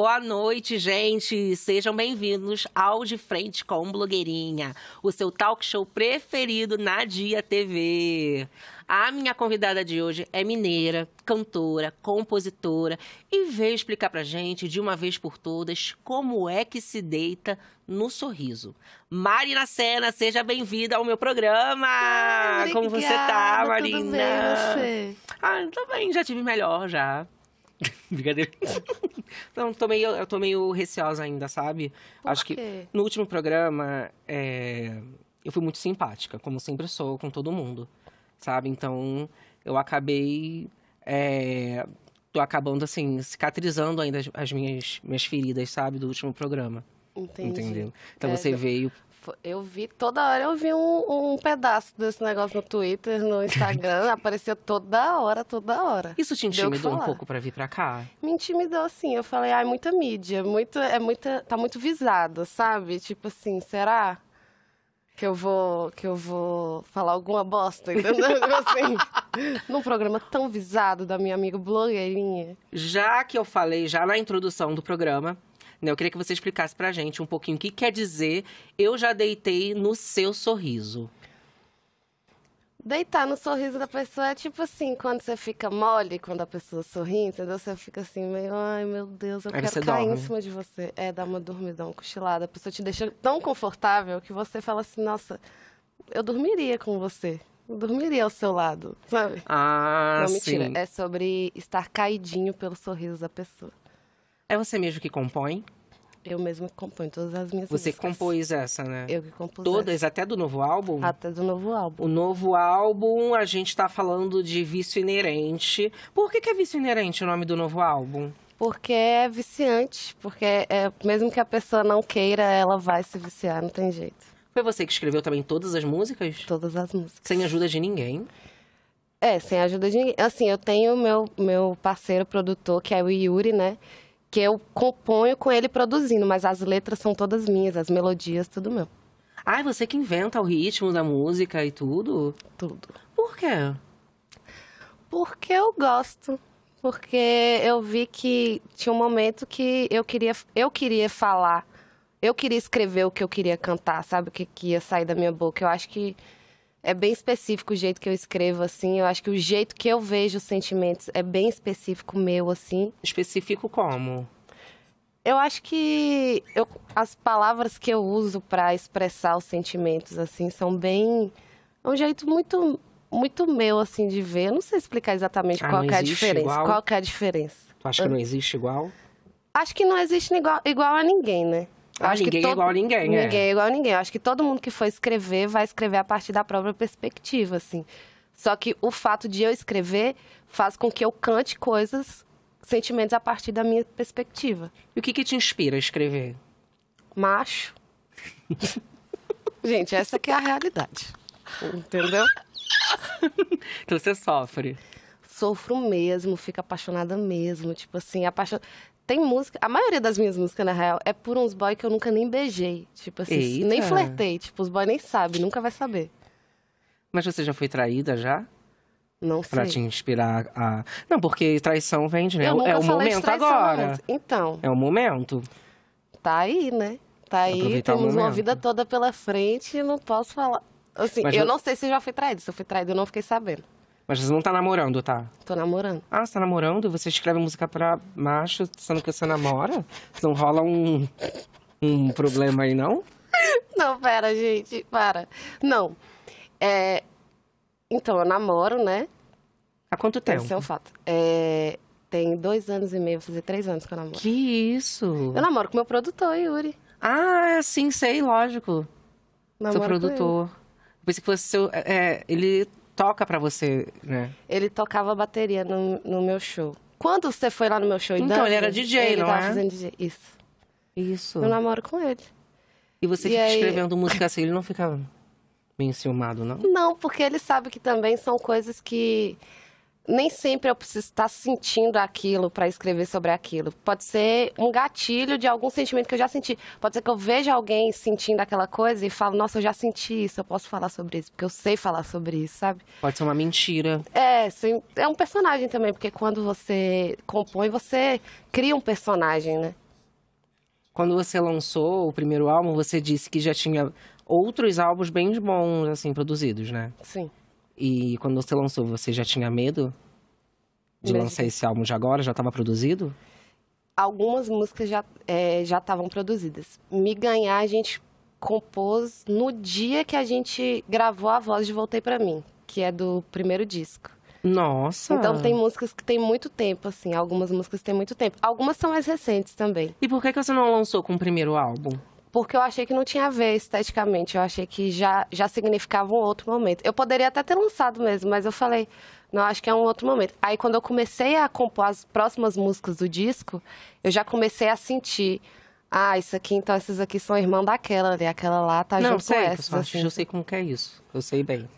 Boa noite, gente. Sejam bem-vindos ao De Frente com Blogueirinha, o seu talk show preferido na Dia TV. A minha convidada de hoje é mineira, cantora, compositora e veio explicar pra gente de uma vez por todas como é que se deita no sorriso. Marina Sena, seja bem-vinda ao meu programa. como você tá, Marina? Tudo bem, você? Ah, tô bem, já tive melhor já. Brincadeira. Não, tô meio, eu tô meio receosa ainda, sabe? Por Acho quê? que no último programa é, eu fui muito simpática, como sempre sou com todo mundo, sabe? Então eu acabei. É, tô acabando, assim, cicatrizando ainda as, as minhas, minhas feridas, sabe? Do último programa. Entendi. Entendeu? Então é, você veio eu vi, toda hora eu vi um, um pedaço desse negócio no Twitter, no Instagram, aparecia toda hora, toda hora. Isso te intimidou um pouco para vir para cá? Me intimidou, assim Eu falei, ai, ah, é muita mídia, muito, é muita, tá muito visado sabe? Tipo assim, será? que eu vou que eu vou falar alguma bosta, entendeu? Tipo assim, num programa tão visado da minha amiga blogueirinha. Já que eu falei já na introdução do programa né? Eu queria que você explicasse para a gente um pouquinho o que quer dizer eu já deitei no seu sorriso. Deitar no sorriso da pessoa é tipo assim, quando você fica mole, quando a pessoa sorri, entendeu? Você fica assim, meio, ai meu Deus, eu Aí quero cair dorme. em cima de você. É, dar uma dormidão, uma cochilada. A pessoa te deixa tão confortável que você fala assim, nossa, eu dormiria com você. Eu dormiria ao seu lado, sabe? Ah, Não, mentira. Sim. É sobre estar caidinho pelo sorriso da pessoa. É você mesmo que compõe? Eu mesmo que compõe todas as minhas Você músicas. compôs essa, né? Eu que compus. Todas, essa. até do novo álbum? Até do novo álbum. O novo álbum, a gente está falando de vício inerente. Por que, que é vício inerente o nome do novo álbum? Porque é viciante, porque é, mesmo que a pessoa não queira, ela vai se viciar, não tem jeito. Foi você que escreveu também todas as músicas? Todas as músicas. Sem ajuda de ninguém? É, sem ajuda de ninguém. Assim, eu tenho meu, meu parceiro produtor, que é o Yuri, né? que eu componho com ele produzindo, mas as letras são todas minhas, as melodias, tudo meu. Ah, você que inventa o ritmo da música e tudo? Tudo. Por quê? Porque eu gosto. Porque eu vi que tinha um momento que eu queria, eu queria falar, eu queria escrever o que eu queria cantar, sabe? O que, que ia sair da minha boca. Eu acho que é bem específico o jeito que eu escrevo, assim. Eu acho que o jeito que eu vejo os sentimentos é bem específico meu, assim. Específico como? Eu acho que eu, as palavras que eu uso para expressar os sentimentos, assim, são bem. É um jeito muito muito meu, assim, de ver. Eu não sei explicar exatamente ah, qual é a diferença. Igual? Qual é a diferença. Tu acha que não ah. existe igual? Acho que não existe igual, igual a ninguém, né? acho ninguém que é todo, é igual a ninguém, é. Ninguém é. igual a ninguém. Acho que todo mundo que for escrever vai escrever a partir da própria perspectiva, assim. Só que o fato de eu escrever faz com que eu cante coisas, sentimentos a partir da minha perspectiva. E o que, que te inspira a escrever? Macho. Gente, essa que é a realidade. Entendeu? Então você sofre. Sofro mesmo, fico apaixonada mesmo. Tipo assim, apaixonada tem música. A maioria das minhas músicas, na real, é por uns boy que eu nunca nem beijei. Tipo assim, Eita. nem flertei. Tipo, os boy nem sabem, nunca vai saber. Mas você já foi traída já? Não sei. Pra te inspirar a. Não, porque traição vende, né? é o é momento agora. Antes. Então. É o momento. Tá aí, né? Tá aí, Aproveitar temos uma vida toda pela frente e não posso falar. Assim, eu não sei se já fui traída. Se eu fui traída, eu não fiquei sabendo. Mas você não tá namorando, tá? Tô namorando. Ah, você tá namorando? Você escreve música pra macho, sendo que você namora? Não rola um, um problema aí, não? Não, pera, gente, para. Não. É... Então, eu namoro, né? Há quanto tempo? Esse é o fato. É... Tem dois anos e meio, vou fazer três anos que eu namoro. Que isso? Eu namoro com meu produtor, Yuri. Ah, sim, sei, lógico. Namoro seu produtor. Pensei que fosse seu. É, é, ele toca para você, né? Ele tocava bateria no, no meu show. Quando você foi lá no meu show Então, ele era DJ, ele não tava é? fazendo DJ. Isso. Isso. Eu namoro com ele. E você e fica aí... escrevendo música assim, ele não ficava meio enciumado, não? Não, porque ele sabe que também são coisas que nem sempre eu preciso estar sentindo aquilo para escrever sobre aquilo. Pode ser um gatilho de algum sentimento que eu já senti. Pode ser que eu veja alguém sentindo aquela coisa e falo, nossa, eu já senti isso, eu posso falar sobre isso, porque eu sei falar sobre isso, sabe? Pode ser uma mentira. É, sim, é, é um personagem também, porque quando você compõe, você cria um personagem, né? Quando você lançou o primeiro álbum, você disse que já tinha outros álbuns bem bons, assim, produzidos, né? Sim. E quando você lançou, você já tinha medo de lançar esse álbum já agora? Já estava produzido? Algumas músicas já é, já estavam produzidas. Me Ganhar a gente compôs no dia que a gente gravou a voz de Voltei para mim, que é do primeiro disco. Nossa! Então tem músicas que tem muito tempo, assim. Algumas músicas têm muito tempo. Algumas são mais recentes também. E por que, que você não lançou com o primeiro álbum? porque eu achei que não tinha a ver esteticamente, eu achei que já, já significava um outro momento. Eu poderia até ter lançado mesmo, mas eu falei, não, acho que é um outro momento. Aí quando eu comecei a compor as próximas músicas do disco, eu já comecei a sentir, ah, isso aqui, então essas aqui são irmãs daquela ali, aquela lá tá não, junto sei, com essa Não, assim. eu sei como que é isso, eu sei bem.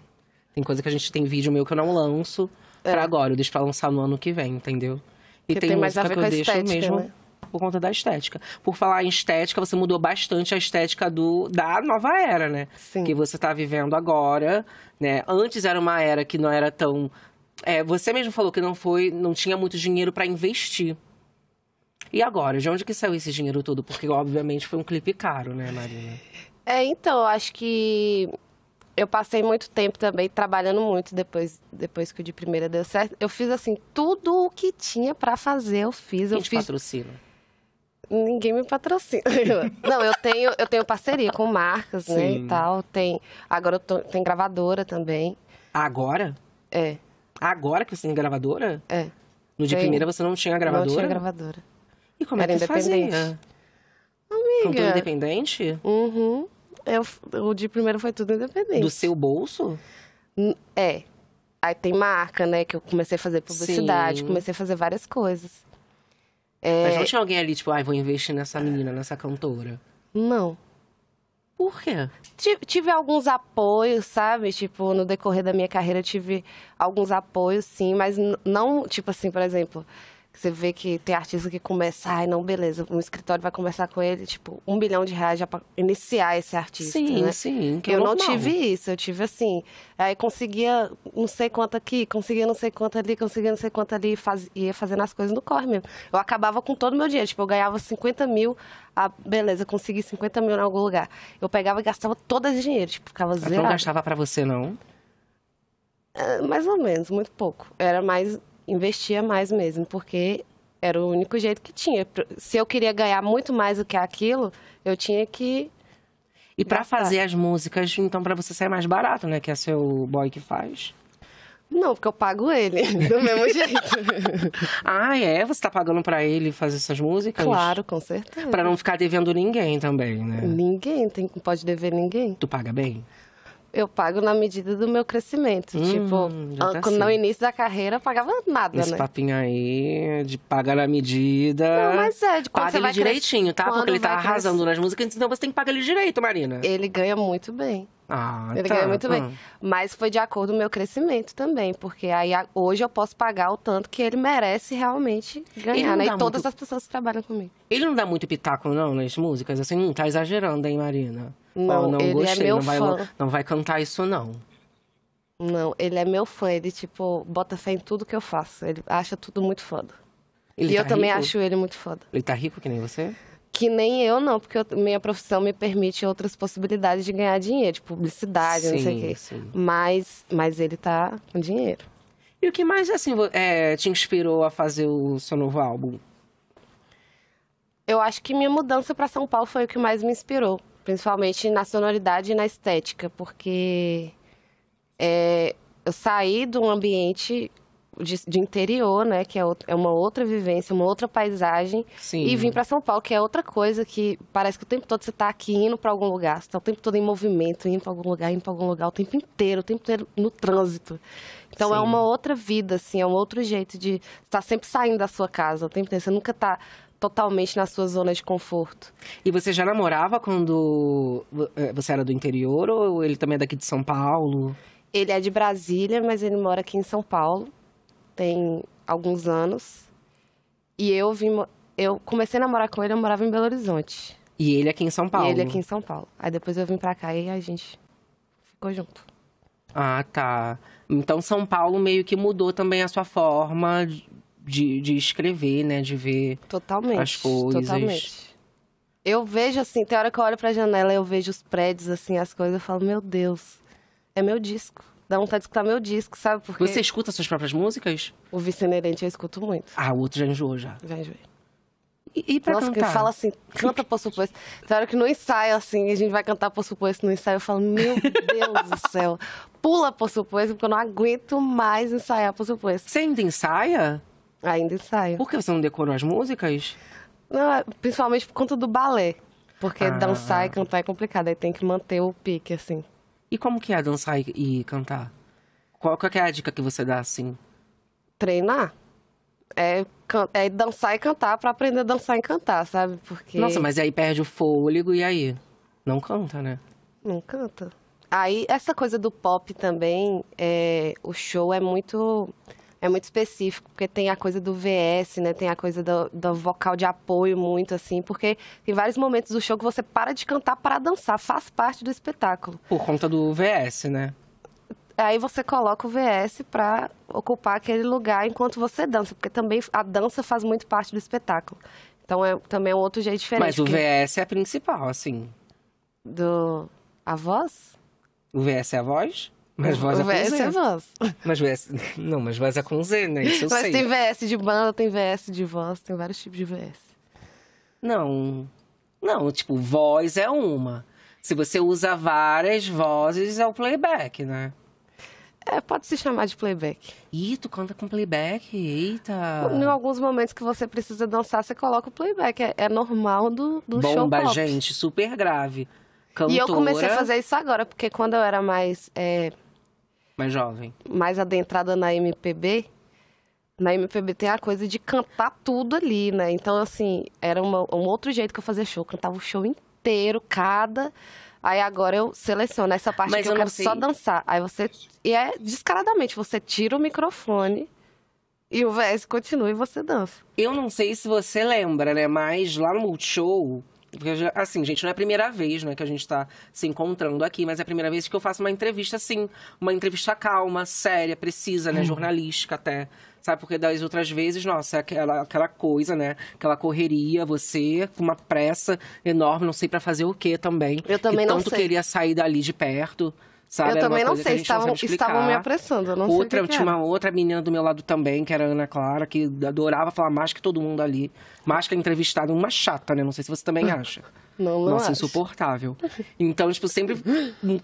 Tem coisa que a gente tem vídeo meu que eu não lanço é. pra agora, eu deixo pra lançar no ano que vem, entendeu? E tem, tem mais a ver que com eu a estética, mesmo... Né? por conta da estética. Por falar em estética, você mudou bastante a estética do, da nova era, né? Sim. Que você está vivendo agora, né? Antes era uma era que não era tão... É, você mesmo falou que não foi, não tinha muito dinheiro para investir. E agora, de onde que saiu esse dinheiro todo? Porque, obviamente, foi um clipe caro, né, Marina? É, então, acho que eu passei muito tempo também trabalhando muito depois, depois que o de primeira deu certo. Eu fiz assim, tudo o que tinha para fazer, eu fiz. Eu Quem fiz... patrocina? ninguém me patrocina. Não, eu tenho, eu tenho parceria com marcas, Sim. né, e tal. Tem, agora eu tenho gravadora também. Agora? É. Agora que você tem gravadora? É. No dia primeiro você não tinha gravadora? Não tinha gravadora. E como é Era é que independente. fazia? Amiga. Cantor independente? Uhum. Eu, é, o de primeiro foi tudo independente. Do seu bolso? É. Aí tem marca, né? Que eu comecei a fazer publicidade, Sim. comecei a fazer várias coisas. É... Mas não tinha alguém ali, tipo, ai, ah, vou investir nessa menina, nessa cantora. Não. Por quê? Tive alguns apoios, sabe? Tipo, no decorrer da minha carreira tive alguns apoios, sim, mas não, tipo assim, por exemplo, você vê que tem artista que começa, ai, não, beleza, um escritório vai conversar com ele, tipo, um bilhão de reais já pra iniciar esse artista. Sim, né? sim. Que é eu normal. não tive isso, eu tive assim. Aí conseguia não sei quanto aqui, conseguia não sei quanto ali, conseguia não sei quanto ali, faz, ia fazendo as coisas no corre mesmo. Eu acabava com todo o meu dinheiro, tipo, eu ganhava 50 mil, ah, beleza, consegui 50 mil em algum lugar. Eu pegava e gastava todo esse dinheiro, tipo, ficava então, zero. Não gastava para você, não? Ah, mais ou menos, muito pouco. Era mais investia mais mesmo, porque era o único jeito que tinha. Se eu queria ganhar muito mais do que aquilo, eu tinha que. E para fazer as músicas, então para você sair mais barato, né? Que é seu boy que faz. Não, porque eu pago ele, do mesmo jeito. ah, é? Você tá pagando para ele fazer essas músicas? Claro, com certeza. Para não ficar devendo ninguém também, né? Ninguém, tem, pode dever ninguém. Tu paga bem? eu pago na medida do meu crescimento. Hum, tipo, tá assim. no início da carreira eu pagava nada, Esse né? Esse papinho aí de pagar na medida. Não, mas é, de quando Paga você vai direitinho, tá? Porque ele tá arrasando nas músicas, então você tem que pagar ele direito, Marina. Ele ganha muito bem. Ah, ele tá, ganha muito bem. Ah. Mas foi de acordo com o meu crescimento também, porque aí hoje eu posso pagar o tanto que ele merece realmente ganhar, né? E todas muito... as pessoas que trabalham comigo. Ele não dá muito pitaco, não, nas músicas? Assim, não hum, tá exagerando, hein, Marina? Não, oh, não ele é gostei, é meu não vai, fã. Não vai cantar isso, não. Não, ele é meu fã. Ele, tipo, bota fé em tudo que eu faço. Ele acha tudo muito foda. Ele e tá eu também acho ele muito foda. Ele tá rico que nem você? Que nem eu, não, porque eu, minha profissão me permite outras possibilidades de ganhar dinheiro, de tipo, publicidade, sim, não sei o quê. Sim. Mas, mas ele tá com dinheiro. E o que mais, assim, é, te inspirou a fazer o seu novo álbum? Eu acho que minha mudança para São Paulo foi o que mais me inspirou principalmente na sonoridade e na estética, porque é, eu saí de um ambiente de, de interior, né, que é, outro, é, uma outra vivência, uma outra paisagem, Sim. e vim para São Paulo, que é outra coisa que parece que o tempo todo você está aqui indo para algum lugar, você tá o tempo todo em movimento, indo para algum lugar, indo para algum lugar, o tempo inteiro, o tempo inteiro no trânsito. Então é Sim. é uma outra vida, assim, é um outro jeito de estar sempre saindo da sua casa, o tempo inteiro, você nunca está totalmente na sua zona de conforto. E você já namorava quando eh, você era do interior ou ele também é daqui de São Paulo? Ele é de Brasília, mas ele mora aqui em São Paulo. Tem alguns anos. E eu vim eu comecei a namorar com ele, eu morava em Belo Horizonte. E ele aqui em São Paulo. E ele aqui em São Paulo. Aí depois eu vim para cá e a gente ficou junto. Ah, tá. Então São Paulo meio que mudou também a sua forma de, de escrever, né? De ver totalmente, as coisas. Totalmente. Eu vejo assim, tem hora que eu olho pra janela, eu vejo os prédios, assim, as coisas, eu falo, meu Deus, é meu disco. Dá vontade de escutar meu disco, sabe? Porque... Você escuta suas próprias músicas? O vice-inerente eu escuto muito. Ah, o outro já enjoou já. Já enjoei. E, e pra Nossa, cantar? que fala assim, canta por suposto. Tem hora que no ensaio, assim, a gente vai cantar por suposto no ensaio, eu falo, meu Deus do céu, pula por suposto, porque eu não aguento mais ensaiar por suposto. Você ainda ensaia? Ainda ensaio. Por que você não decorou as músicas? Não, é, principalmente por conta do balé. Porque ah. dançar e cantar é complicado, aí tem que manter o pique, assim. E como que é dançar e cantar? Qual, qual é a dica que você dá, assim? Treinar. É, é dançar e cantar para aprender a dançar e cantar, sabe? Porque... Nossa, mas aí perde o fôlego e aí? Não canta, né? Não canta. Aí, essa coisa do pop também, é, o show é muito é muito específico, porque tem a coisa do VS, né? Tem a coisa do, do, vocal de apoio muito, assim, porque tem vários momentos do show que você para de cantar para dançar, faz parte do espetáculo. Por conta do VS, né? Aí você coloca o VS para ocupar aquele lugar enquanto você dança, porque também a dança faz muito parte do espetáculo. Então é também é um outro jeito diferente. Mas o VS é a principal, assim. Do. A voz? O VS é a voz? Mas voz VS é, é voz. Mas VS. Não, mas voz é com Z, né? Isso eu mas sei. tem VS de banda, tem VS de voz, tem vários tipos de VS. Não. Não, tipo, voz é uma. Se você usa várias vozes, é o playback, né? É, pode se chamar de playback. Ih, tu canta com playback? Eita! Em alguns momentos que você precisa dançar, você coloca o playback. É, é normal do, do Bomba, show Bomba, gente, super grave. Cantora... E eu comecei a fazer isso agora, porque quando eu era mais é, mais jovem. Mais adentrada na MPB, na MPB tem a coisa de cantar tudo ali, né? Então, assim, era uma, um outro jeito que eu fazia show. Eu cantava o show inteiro, cada. Aí agora eu seleciono essa parte Mas que eu, eu quero sei. só dançar. Aí você. E é descaradamente, você tira o microfone e o VS continua e você dança. Eu não sei se você lembra, né? Mas lá no Multishow, porque, assim, gente, não é a primeira vez, né, que a gente está se encontrando aqui, mas é a primeira vez que eu faço uma entrevista, assim, uma entrevista calma, séria, precisa, né, uhum. jornalística até, sabe? Porque das outras vezes, nossa, é aquela, aquela coisa, né, aquela correria, você com uma pressa enorme, não sei para fazer o que também. Eu também que não tanto sei. queria sair dali de perto. Sabe? Eu também não sei, estavam, estavam me apressando, eu não outra, sei. Tinha uma outra menina do meu lado também, que era a Ana Clara, que adorava falar mais que todo mundo ali. Mais que entrevistada, uma chata, né? Não sei se você também acha. Não, não Nossa, acho. insuportável. Então, tipo, sempre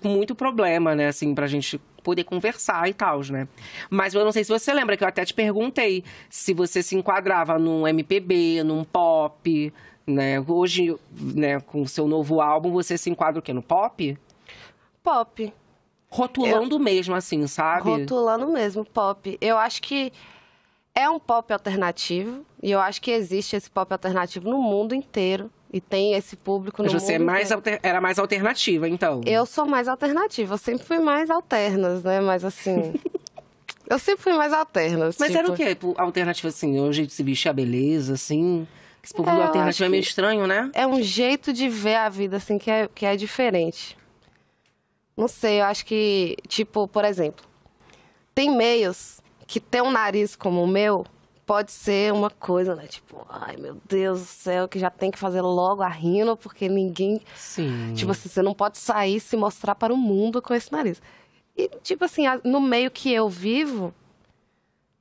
muito problema, né, assim, pra gente poder conversar e tal, né? Mas eu não sei se você lembra que eu até te perguntei se você se enquadrava num MPB, num pop, né? Hoje, né, com o seu novo álbum, você se enquadra o quê? No pop? Pop. Rotulando eu... mesmo, assim, sabe? Rotulando mesmo, pop. Eu acho que é um pop alternativo. E eu acho que existe esse pop alternativo no mundo inteiro. E tem esse público no você é mundo é mais alter... era mais alternativa, então? Eu sou mais alternativa. Eu sempre fui mais alternas, né? Mas assim. eu sempre fui mais alternas. Mas tipo... era o tipo quê? Tipo, alternativa, assim, o jeito de se vestir, a beleza, assim. Esse público é, alternativo é meio estranho, né? É um jeito de ver a vida, assim, que é, que é diferente. Não sei, eu acho que, tipo, por exemplo, tem meios que ter um nariz como o meu pode ser uma coisa, né? Tipo, ai meu Deus do céu, que já tem que fazer logo a rino, porque ninguém. Sim. Tipo assim, você não pode sair e se mostrar para o mundo com esse nariz. E, tipo assim, no meio que eu vivo,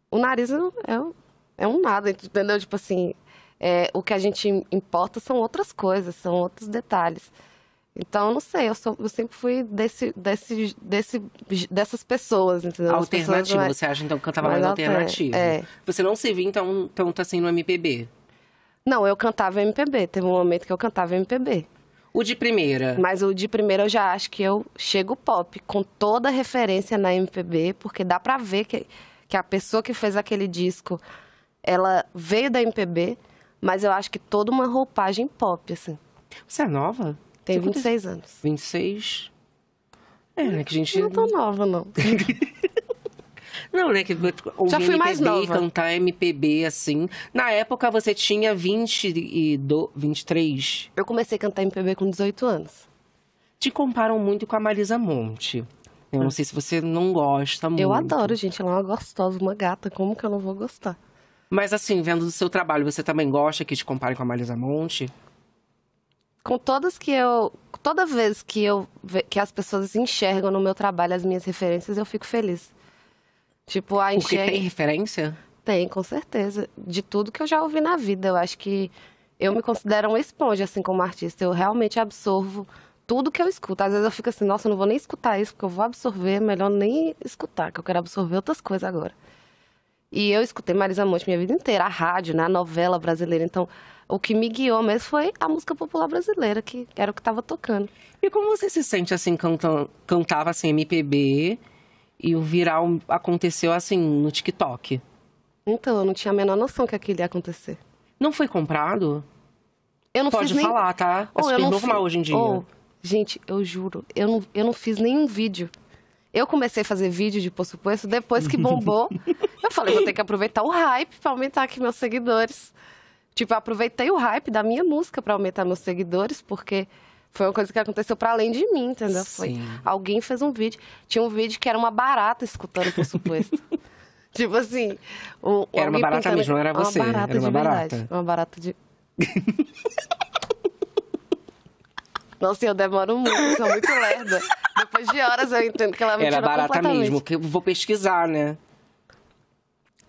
o nariz é, é, é um nada, entendeu? Tipo assim, é, o que a gente importa são outras coisas, são outros detalhes. Então, não sei, eu, sou, eu sempre fui desse, desse, desse, dessas pessoas, entendeu? Alternativo, pessoas você acha então que cantava mais, mais alternativo. É. Você não se viu, então pronto assim no MPB? Não, eu cantava MPB. Teve um momento que eu cantava MPB. O de primeira. Mas o de primeira eu já acho que eu chego pop, com toda referência na MPB, porque dá pra ver que, que a pessoa que fez aquele disco, ela veio da MPB, mas eu acho que toda uma roupagem pop, assim. Você é nova? Tem 26 tipo, anos. 26? É, né? Que a gente. Não tão nova, não. Não, né? Que eu Já fui MPB, mais nova. cantar é tá MPB, assim. Na época, você tinha 22, 23? Eu comecei a cantar MPB com 18 anos. Te comparam muito com a Marisa Monte. Eu não sei se você não gosta muito. Eu adoro, gente. Ela é uma gostosa, uma gata. Como que eu não vou gostar? Mas assim, vendo o seu trabalho, você também gosta que te comparem com a Marisa Monte? com todas que eu. Toda vez que, eu, que as pessoas enxergam no meu trabalho as minhas referências, eu fico feliz. Tipo, a enxerga. Porque tem referência? Tem, com certeza. De tudo que eu já ouvi na vida. Eu acho que eu me considero uma esponja, assim, como artista. Eu realmente absorvo tudo que eu escuto. Às vezes eu fico assim, nossa, eu não vou nem escutar isso, porque eu vou absorver, melhor nem escutar, que eu quero absorver outras coisas agora. E eu escutei Marisa Monte minha vida inteira, a rádio, né, a novela brasileira. Então, o que me guiou mesmo foi a música popular brasileira, que era o que estava tocando. E como você se sente assim, cantando, cantava assim, MPB e o viral aconteceu assim, no TikTok? Então, eu não tinha a menor noção que aquilo ia acontecer. Não foi comprado? Eu não Pode fiz falar, tá? É oh, super normal fiz... hoje em dia. Oh, gente, eu juro, eu não, eu não fiz nenhum vídeo. Eu comecei a fazer vídeo de Poço Poço depois que bombou. eu falei, vou ter que aproveitar o hype para aumentar aqui meus seguidores. Tipo, aproveitei o hype da minha música para aumentar meus seguidores, porque foi uma coisa que aconteceu para além de mim, entendeu? Foi. Sim. Alguém fez um vídeo. Tinha um vídeo que era uma barata escutando, por suposto. tipo assim. O, era uma barata mesmo, não era você. Uma barata era uma de barata. verdade. Uma barata de. Nossa, eu demoro muito, sou muito lerda. Depois de horas eu entendo que ela me é Era barata mesmo, que eu vou pesquisar, né?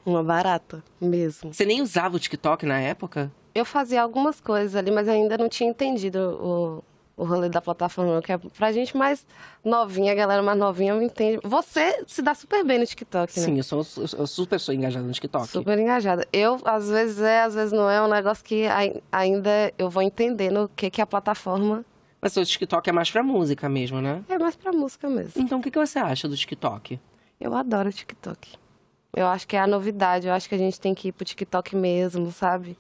Uma barata mesmo. Você nem usava o TikTok na época? Eu fazia algumas coisas ali, mas ainda não tinha entendido o, o rolê da plataforma, que é pra gente mais novinha, a galera mais novinha me entende. Você se dá super bem no TikTok, né? Sim, eu sou, eu super sou engajada no TikTok. Super engajada. Eu, às vezes é, às vezes não é, é um negócio que ainda eu vou entendendo o que, que é a plataforma mas o TikTok é mais pra música mesmo, né? É mais pra música mesmo. Então o que, que você acha do TikTok? Eu adoro o TikTok. Eu acho que é a novidade, eu acho que a gente tem que ir pro TikTok mesmo, sabe?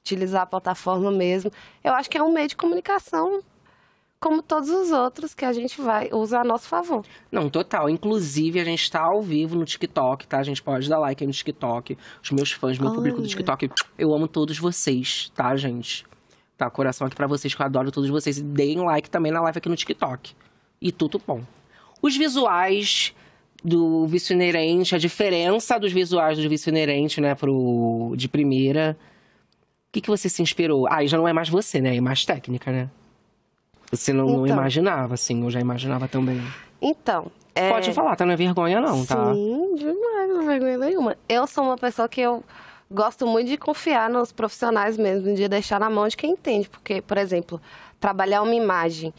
Utilizar a plataforma mesmo. Eu acho que é um meio de comunicação como todos os outros que a gente vai usar a nosso favor. Não, total. Inclusive, a gente está ao vivo no TikTok, tá? A gente pode dar like aí no TikTok. Os meus fãs, meu Olha. público do TikTok, eu amo todos vocês, tá, gente? Tá, coração aqui para vocês, que eu adoro todos vocês. E deem like também na live aqui no TikTok. E tudo bom. Os visuais do Vício Inerente, a diferença dos visuais do Vício Inerente, né, pro de primeira. O que, que você se inspirou? Ah, e já não é mais você, né? É mais técnica, né? Você não, então, não imaginava, assim, ou já imaginava também. Então. É... Pode falar, tá? Não é vergonha, não, tá? Sim, demais, não é vergonha nenhuma. Eu sou uma pessoa que eu gosto muito de confiar nos profissionais mesmo, de deixar na mão de quem entende. Porque, por exemplo, trabalhar uma imagem.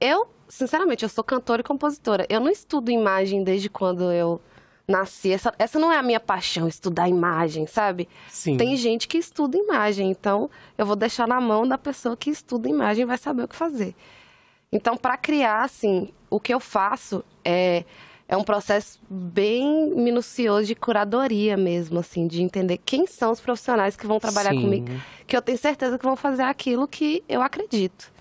Eu sinceramente, eu sou cantora e compositora. Eu não estudo imagem desde quando eu nasci. Essa, essa não é a minha paixão, estudar imagem, sabe? Sim. Tem gente que estuda imagem, então eu vou deixar na mão da pessoa que estuda imagem e vai saber o que fazer. Então, para criar, assim, o que eu faço é, é um processo bem minucioso de curadoria mesmo, assim, de entender quem são os profissionais que vão trabalhar Sim. comigo, que eu tenho certeza que vão fazer aquilo que eu acredito.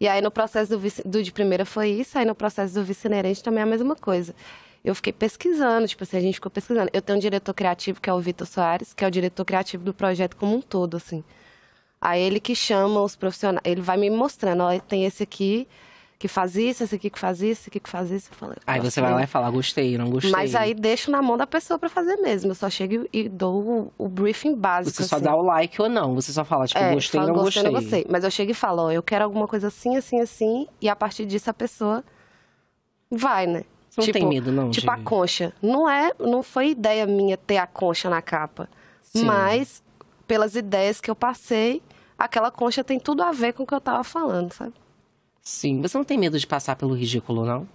E aí no processo do, vice, do de primeira foi isso, aí no processo do vice-inerente também é a mesma coisa. Eu fiquei pesquisando, tipo assim, a gente ficou pesquisando. Eu tenho um diretor criativo que é o Vitor Soares, que é o diretor criativo do projeto como um todo, assim. Aí ele que chama os profissionais, ele vai me mostrando, ó, tem esse aqui, que faz isso, esse aqui que faz isso, esse aqui que faz isso. Eu falei, aí você vai lá e né? fala, gostei, não gostei. Mas aí deixo na mão da pessoa para fazer mesmo. Eu só chego e dou o, o briefing básico. Você assim. só dá o like ou não, você só fala, tipo, é, gostei, falo, não gostei, não gostei. Mas eu chego e falo, ó, eu quero alguma coisa assim, assim, assim, e a partir disso a pessoa vai, né? Não tipo, tem medo, não. Tipo, a concha. Não, é, não foi ideia minha ter a concha na capa. Sim. Mas, pelas ideias que eu passei, aquela concha tem tudo a ver com o que eu tava falando, sabe? Sim. Você não tem medo de passar pelo ridículo, não?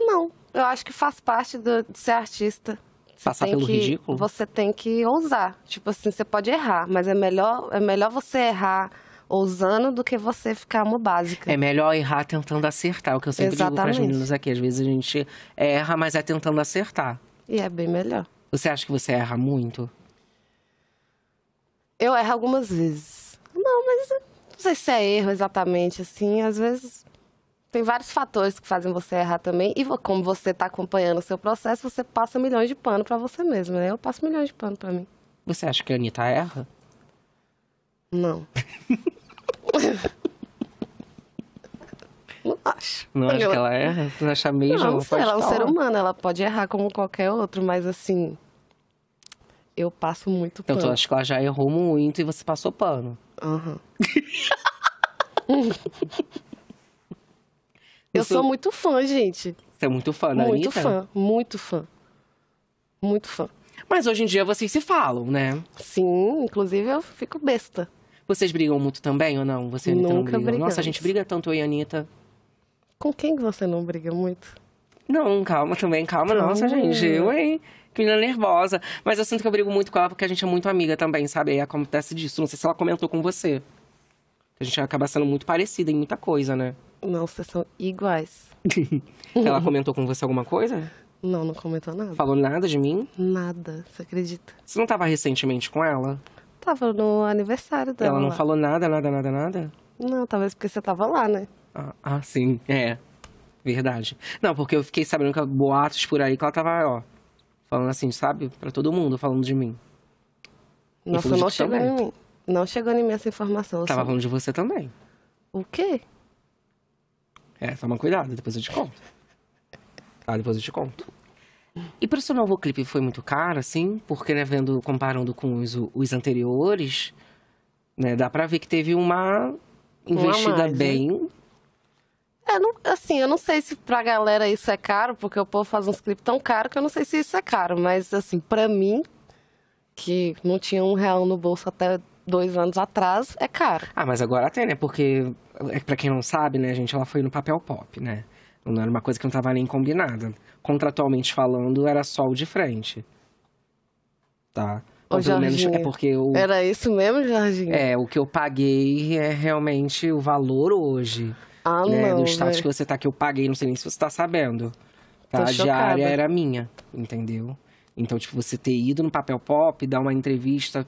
Não. Eu acho que faz parte do, de ser artista. Você passar pelo que, ridículo? Você tem que ousar. Tipo assim, você pode errar, mas é melhor, é melhor você errar ousando do que você ficar uma básica. É melhor errar tentando acertar, o que eu sempre Exatamente. digo para as meninas aqui. Às vezes a gente erra, mas é tentando acertar. E é bem melhor. Você acha que você erra muito? Eu erro algumas vezes. Não, mas sei se é erro exatamente, assim, às vezes tem vários fatores que fazem você errar também. E como você está acompanhando o seu processo, você passa milhões de pano para você mesmo, né? Eu passo milhões de pano para mim. Você acha que a Anitta erra? Não. Não acho. Não acho que ela erra? você acha mesmo? Não, não sei, ela é um ser humano, ela pode errar como qualquer outro, mas assim. Eu passo muito pano. Então, tu acha que ela já errou muito e você passou pano? Uhum. eu sou... sou muito fã, gente. Você é muito fã da né? muito Fã, muito fã, muito fã. Mas hoje em dia vocês se falam, né? Sim, inclusive eu fico besta. Vocês brigam muito também ou não? Você e Anitta Nunca não Nossa, a gente briga tanto, eu e a Anitta. Com quem você não briga muito? Não, calma também, calma. Nossa, gente, eu, hein? menina nervosa. Mas eu sinto que eu brigo muito com ela porque a gente é muito amiga também, sabe? Aí acontece disso. Não sei se ela comentou com você. A gente acaba sendo muito parecida em muita coisa, né? Nossa, são iguais. ela comentou com você alguma coisa? Não, não comentou nada. Falou nada de mim? Nada, você acredita? Você não tava recentemente com ela? Tava no aniversário dela. Ela não lá. falou nada, nada, nada, nada? Não, talvez porque você tava lá, né? Ah, ah sim, é. Verdade. Não, porque eu fiquei sabendo que há boatos por aí que ela tava, ó, Falando assim, sabe? Para todo mundo falando de mim. Nossa, não chegou em mim. Não chegou em mim essa informação. Assim. Tava falando de você também. O quê? É, toma cuidado, depois eu te conto. ah depois eu te conto. E pro seu novo clipe foi muito caro, assim? Porque, né, vendo, comparando com os, os anteriores, né, dá pra ver que teve uma investida mais, né? bem é, não, assim, eu não sei se pra galera isso é caro, porque o povo faz uns clipes tão caro que eu não sei se isso é caro, mas assim, pra mim, que não tinha um real no bolso até dois anos atrás, é caro. Ah, mas agora tem, né? Porque, é, pra quem não sabe, né, gente, ela foi no papel pop, né? Não era uma coisa que não tava nem combinada. Contratualmente falando, era só o de frente. Tá? Ou pelo menos é porque o Era isso mesmo, Jorginho? É, o que eu paguei é realmente o valor hoje ah, né, não, do status né. que você tá, que eu paguei, não sei nem se você tá sabendo. Tá? A diária era minha, entendeu? Então, tipo, você ter ido no papel pop, dar uma entrevista,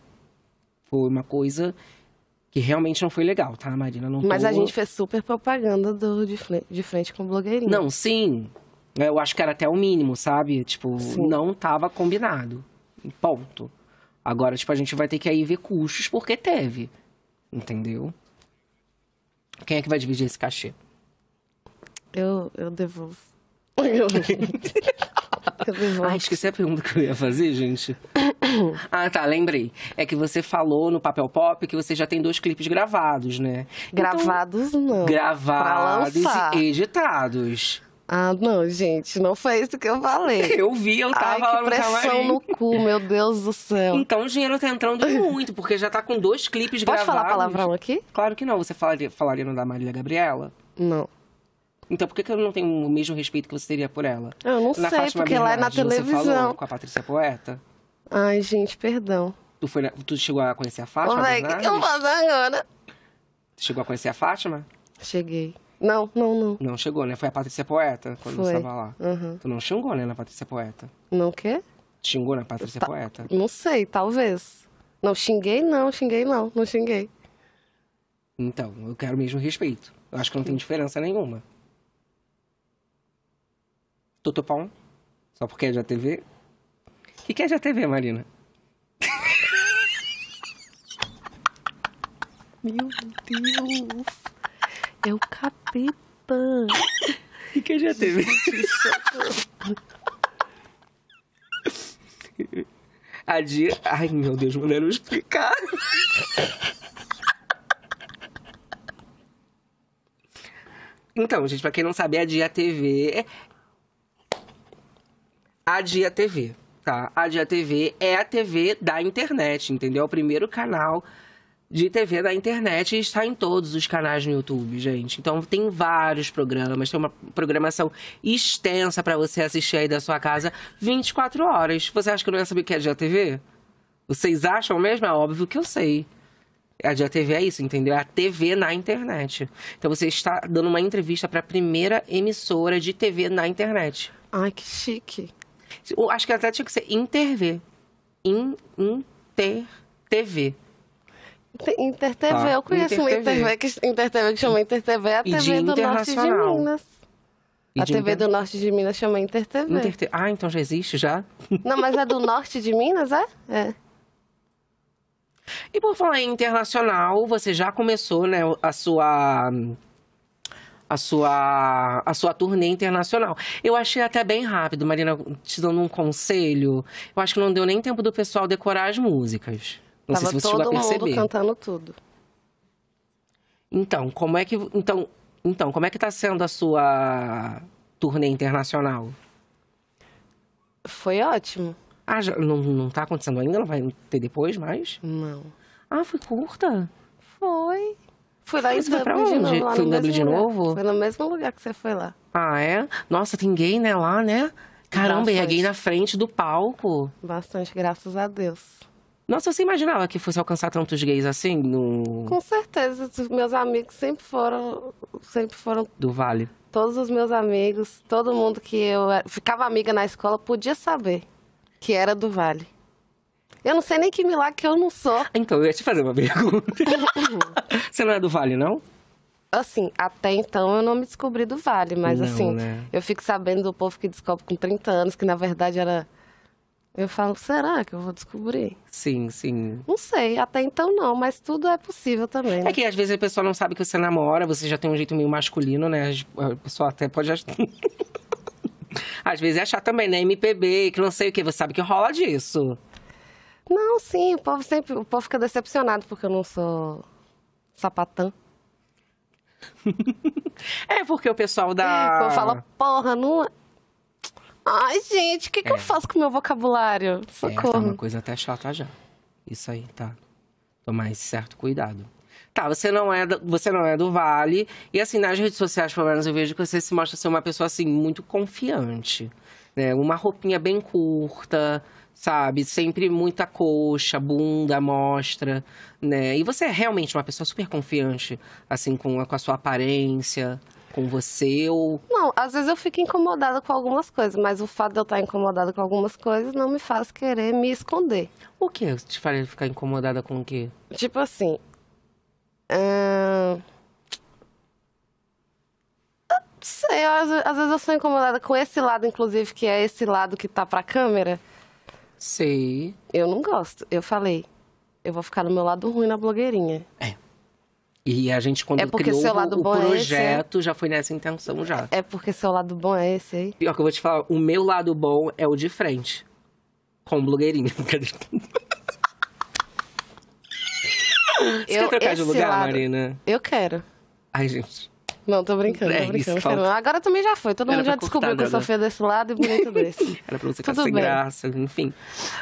foi uma coisa que realmente não foi legal, tá, Marina? Não Mas tô... a gente fez super propaganda do de, de frente com o blogueirinho. Não, sim. É, eu acho que era até o mínimo, sabe? Tipo, sim. não tava combinado. Ponto. Agora, tipo, a gente vai ter que aí ver custos porque teve. Entendeu? Quem é que vai dividir esse cachê? Eu, eu devolvo. Eu, devolvo. Ah, esqueci é a pergunta que eu ia fazer, gente. Ah, tá, lembrei. É que você falou no Papel Pop que você já tem dois clipes gravados, né? Então, gravados então, não. Gravados e editados. Ah, não, gente, não foi isso que eu falei. Eu vi, eu tava Ai, que lá no pressão no cu, meu Deus do céu. Então o dinheiro tá entrando muito, porque já tá com dois clipes Pode gravados. Pode falar palavrão aqui? Claro que não. Você falaria, falaria no da Marília Gabriela? Não. Então por que, que eu não tenho o mesmo respeito que você teria por ela? Ah, eu não na sei, porque Bernardi, lá é na televisão. Você falou com a Patrícia Poeta? Ai, gente, perdão. Tu, foi na... tu chegou a conhecer a Fátima? Ô, o que, que eu fazer agora? Tu chegou a conhecer a Fátima? Cheguei. Não, não, não. Não chegou, né? Foi a Patrícia Poeta quando Foi. você tava lá. Uhum. Tu não xingou, né, na Patrícia Poeta? Não o quê? Xingou na tá, Patrícia Ta tá. Poeta? Não sei, talvez. Não, xinguei não, xinguei não, não xinguei. Então, eu quero mesmo respeito. Eu acho que não tem diferença nenhuma. Totopão? Só porque é de ATV? O que, que é de ATV, Marina? Meu Deus! É o capeta. E que já teve? A dia. Ai, meu Deus, mulher, não explicar. Então, gente, pra quem não sabe, é a Dia TV. A Dia TV, tá? A Dia TV é a TV da internet, entendeu? É o primeiro canal de TV da internet e está em todos os canais no YouTube, gente. Então tem vários programas, tem uma programação extensa para você assistir aí da sua casa 24 horas. Você acha que eu não ia saber o que é Dia TV? Vocês acham mesmo? É óbvio que eu sei. A Dia TV é isso, entendeu? É a TV na internet. Então você está dando uma entrevista para a primeira emissora de TV na internet. Ai, que chique. acho que até tinha que ser Interv. In, in, ter, TV. InterTV, tá. eu conheço Inter uma InterTV que, Inter que chama InterTV, a TV do Norte de Minas. E a TV Inter... do Norte de Minas chama InterTV. Inter ah, então já existe, já? Não, mas é do Norte de Minas, é? É. E por falar em internacional, você já começou, né, a sua a sua, a sua turnê internacional. Eu achei até bem rápido, Marina, te dando um conselho. Eu acho que não deu nem tempo do pessoal decorar as músicas. Não Tava sei se você todo mundo cantando tudo. Então, como é que então, então, como é que tá sendo a sua turnê internacional? Foi ótimo. Ah, já, não, não tá acontecendo ainda? Não vai ter depois mais? Não. Ah, foi curta? Foi. Fui lá em Dublin pra onde? de novo. Foi de novo? Foi no mesmo lugar que você foi lá. Ah, é? Nossa, tem gay, né, lá, né? Caramba, Bastante. e é gay na frente do palco. Bastante, graças a Deus. Nossa, você imaginava que fosse alcançar tantos gays assim? No... Com certeza. Meus amigos sempre foram. Sempre foram. Do Vale. Todos os meus amigos, todo mundo que eu ficava amiga na escola podia saber que era do Vale. Eu não sei nem que milagre que eu não sou. Então, eu ia te fazer uma pergunta. você não é do Vale, não? Assim, até então eu não me descobri do Vale, mas não, assim, né? eu fico sabendo do povo que descobre com 30 anos, que na verdade era eu falo, será que eu vou descobrir? Sim, sim. Não sei, até então não, mas tudo é possível também. Né? É que às vezes a pessoa não sabe que você namora, você já tem um jeito meio masculino, né? A pessoa até pode. às vezes é achar também, né? MPB, que não sei o que, você sabe que rola disso. Não, sim, o povo sempre. O povo fica decepcionado porque eu não sou sapatã. é porque o pessoal da. É, o povo fala, porra, não é Ai, gente, o que, que eu é. faço com o meu vocabulário? É, tá uma coisa até chata já. Isso aí, tá. Tomar esse certo cuidado. Tá, você não é do, você não é do Vale. E assim, nas redes sociais, pelo menos, eu vejo que você se mostra ser uma pessoa, assim, muito confiante. Né? Uma roupinha bem curta, sabe? Sempre muita coxa, bunda, mostra, né? E você é realmente uma pessoa super confiante, assim, com com a sua aparência com você ou. Não, às vezes eu fico incomodada com algumas coisas, mas o fato de eu estar incomodada com algumas coisas não me faz querer me esconder. O que te faria ficar incomodada com o quê? Tipo assim. Hum... Sei, eu, às, às, vezes eu sou incomodada com esse lado, inclusive, que é esse lado que tá pra câmera. Sei. Eu não gosto. Eu falei, eu vou ficar no meu lado ruim na blogueirinha. É. E a gente, quando é criou seu lado o, bom é projeto, é já foi nessa intenção já. É porque seu lado bom é esse aí? Pior que eu vou te falar, o meu lado bom é o de frente. Com blogueirinho. Você eu, quer trocar de lugar, lado, Marina? Eu quero. Ai, gente. Não, tô brincando, é, tô brincando. Falta... Agora também já foi. Todo Era mundo já descobriu que eu sou feia desse lado e bonito desse. Era pra você ficar Tudo sem bem. graça, enfim.